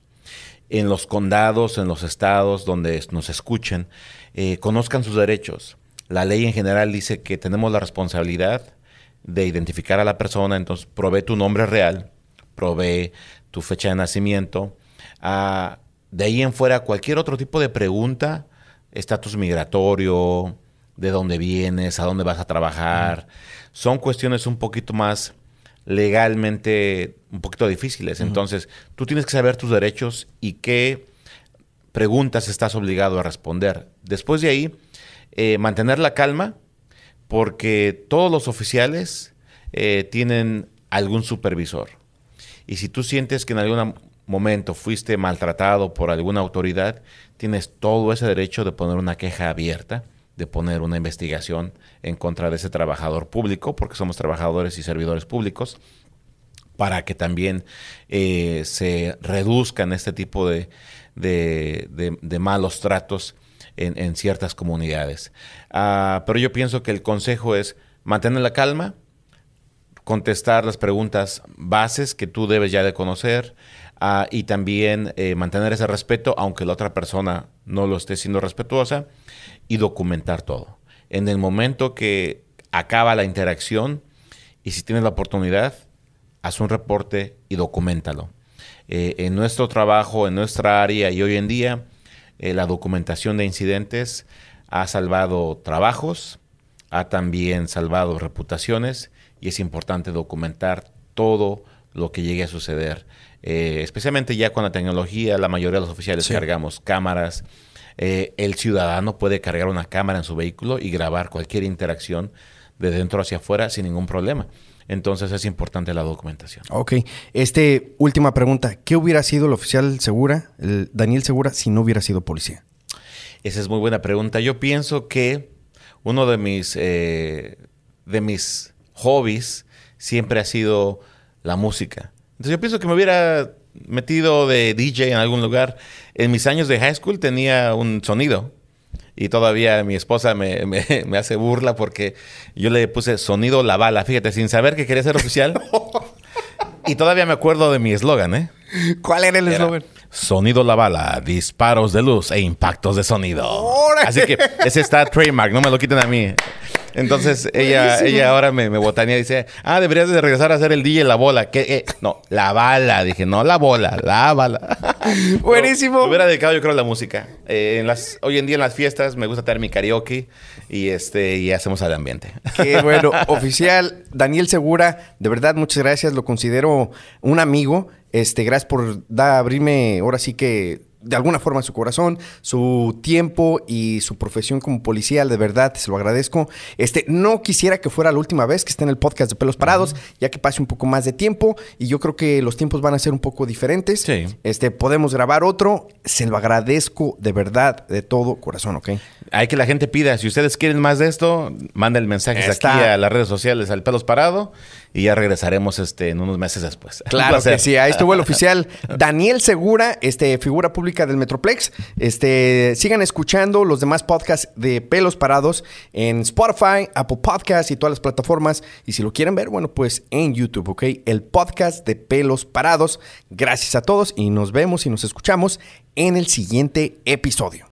en los condados, en los estados donde nos escuchen, eh, conozcan sus derechos. La ley en general dice que tenemos la responsabilidad de identificar a la persona, entonces provee tu nombre real, provee tu fecha de nacimiento. Ah, de ahí en fuera, cualquier otro tipo de pregunta, estatus migratorio, de dónde vienes, a dónde vas a trabajar, son cuestiones un poquito más legalmente un poquito difíciles. Entonces, tú tienes que saber tus derechos y qué preguntas estás obligado a responder. Después de ahí, eh, mantener la calma, porque todos los oficiales eh, tienen algún supervisor. Y si tú sientes que en algún momento fuiste maltratado por alguna autoridad, tienes todo ese derecho de poner una queja abierta de poner una investigación en contra de ese trabajador público, porque somos trabajadores y servidores públicos, para que también eh, se reduzcan este tipo de, malos tratos en, ciertas comunidades. Ah, pero yo pienso que el consejo es mantener la calma, contestar las preguntas bases que tú debes ya de conocer ah, y también eh, mantener ese respeto, aunque la otra persona no lo esté siendo respetuosa y documentar todo. En el momento que acaba la interacción y si tienes la oportunidad, haz un reporte y documentalo. Eh, en nuestro trabajo, en nuestra área y hoy en día, eh, la documentación de incidentes ha salvado trabajos, ha también salvado reputaciones y es importante documentar todo lo que llegue a suceder. Eh, especialmente ya con la tecnología, la mayoría de los oficiales cargamos cámaras, eh, el ciudadano puede cargar una cámara en su vehículo y grabar cualquier interacción de dentro hacia afuera sin ningún problema. Entonces es importante la documentación. Ok. Este, última pregunta. ¿Qué hubiera sido el oficial Segura, el Daniel Segura, si no hubiera sido policía? Esa es muy buena pregunta. Yo pienso que uno de mis, eh, de mis hobbies siempre ha sido la música. Entonces yo pienso que me hubiera metido de DJ en algún lugar. En mis años de high school tenía un sonido. Y todavía mi esposa me, hace burla porque yo le puse sonido la bala, fíjate, sin saber que quería ser oficial. y todavía me acuerdo de mi eslogan, ¿eh? ¿Cuál era el eslogan? Sonido la bala, disparos de luz e impactos de sonido. Así que ese está trademark, no me lo quiten a mí. Entonces ella, ella ahora me, botanía y dice, ah, deberías de regresar a hacer el DJ La Bola. que eh, No, La Bala. Dije, no La Bola, La Bala. Buenísimo. me hubiera dedicado yo creo a la música. Eh, hoy en día en las fiestas me gusta tener mi karaoke y, este, y hacemos al ambiente. Qué bueno. Oficial, Daniel Segura, de verdad, muchas gracias. Lo considero un amigo. Este, gracias por abrirme ahora sí que de alguna forma su corazón, su tiempo y su profesión como policía. De verdad, se lo agradezco. Este, no quisiera que fuera la última vez que esté en el podcast de Pelos Parados, ya que pase un poco más de tiempo y yo creo que los tiempos van a ser un poco diferentes. Este, podemos grabar otro. Se lo agradezco de verdad, de todo corazón, ¿ok? Hay que la gente pida. Si ustedes quieren más de esto, manden mensajes mensaje aquí a las redes sociales al Pelos Parado y ya regresaremos este, en unos meses después. Claro que sí, ahí estuvo el oficial Daniel Segura, este, figura pública del Metroplex. Este, sigan escuchando los demás podcasts de Pelos Parados en Spotify, Apple Podcasts y todas las plataformas. Y si lo quieren ver, bueno, pues en YouTube, ¿ok? El podcast de Pelos Parados. Gracias a todos y nos vemos y nos escuchamos en el siguiente episodio.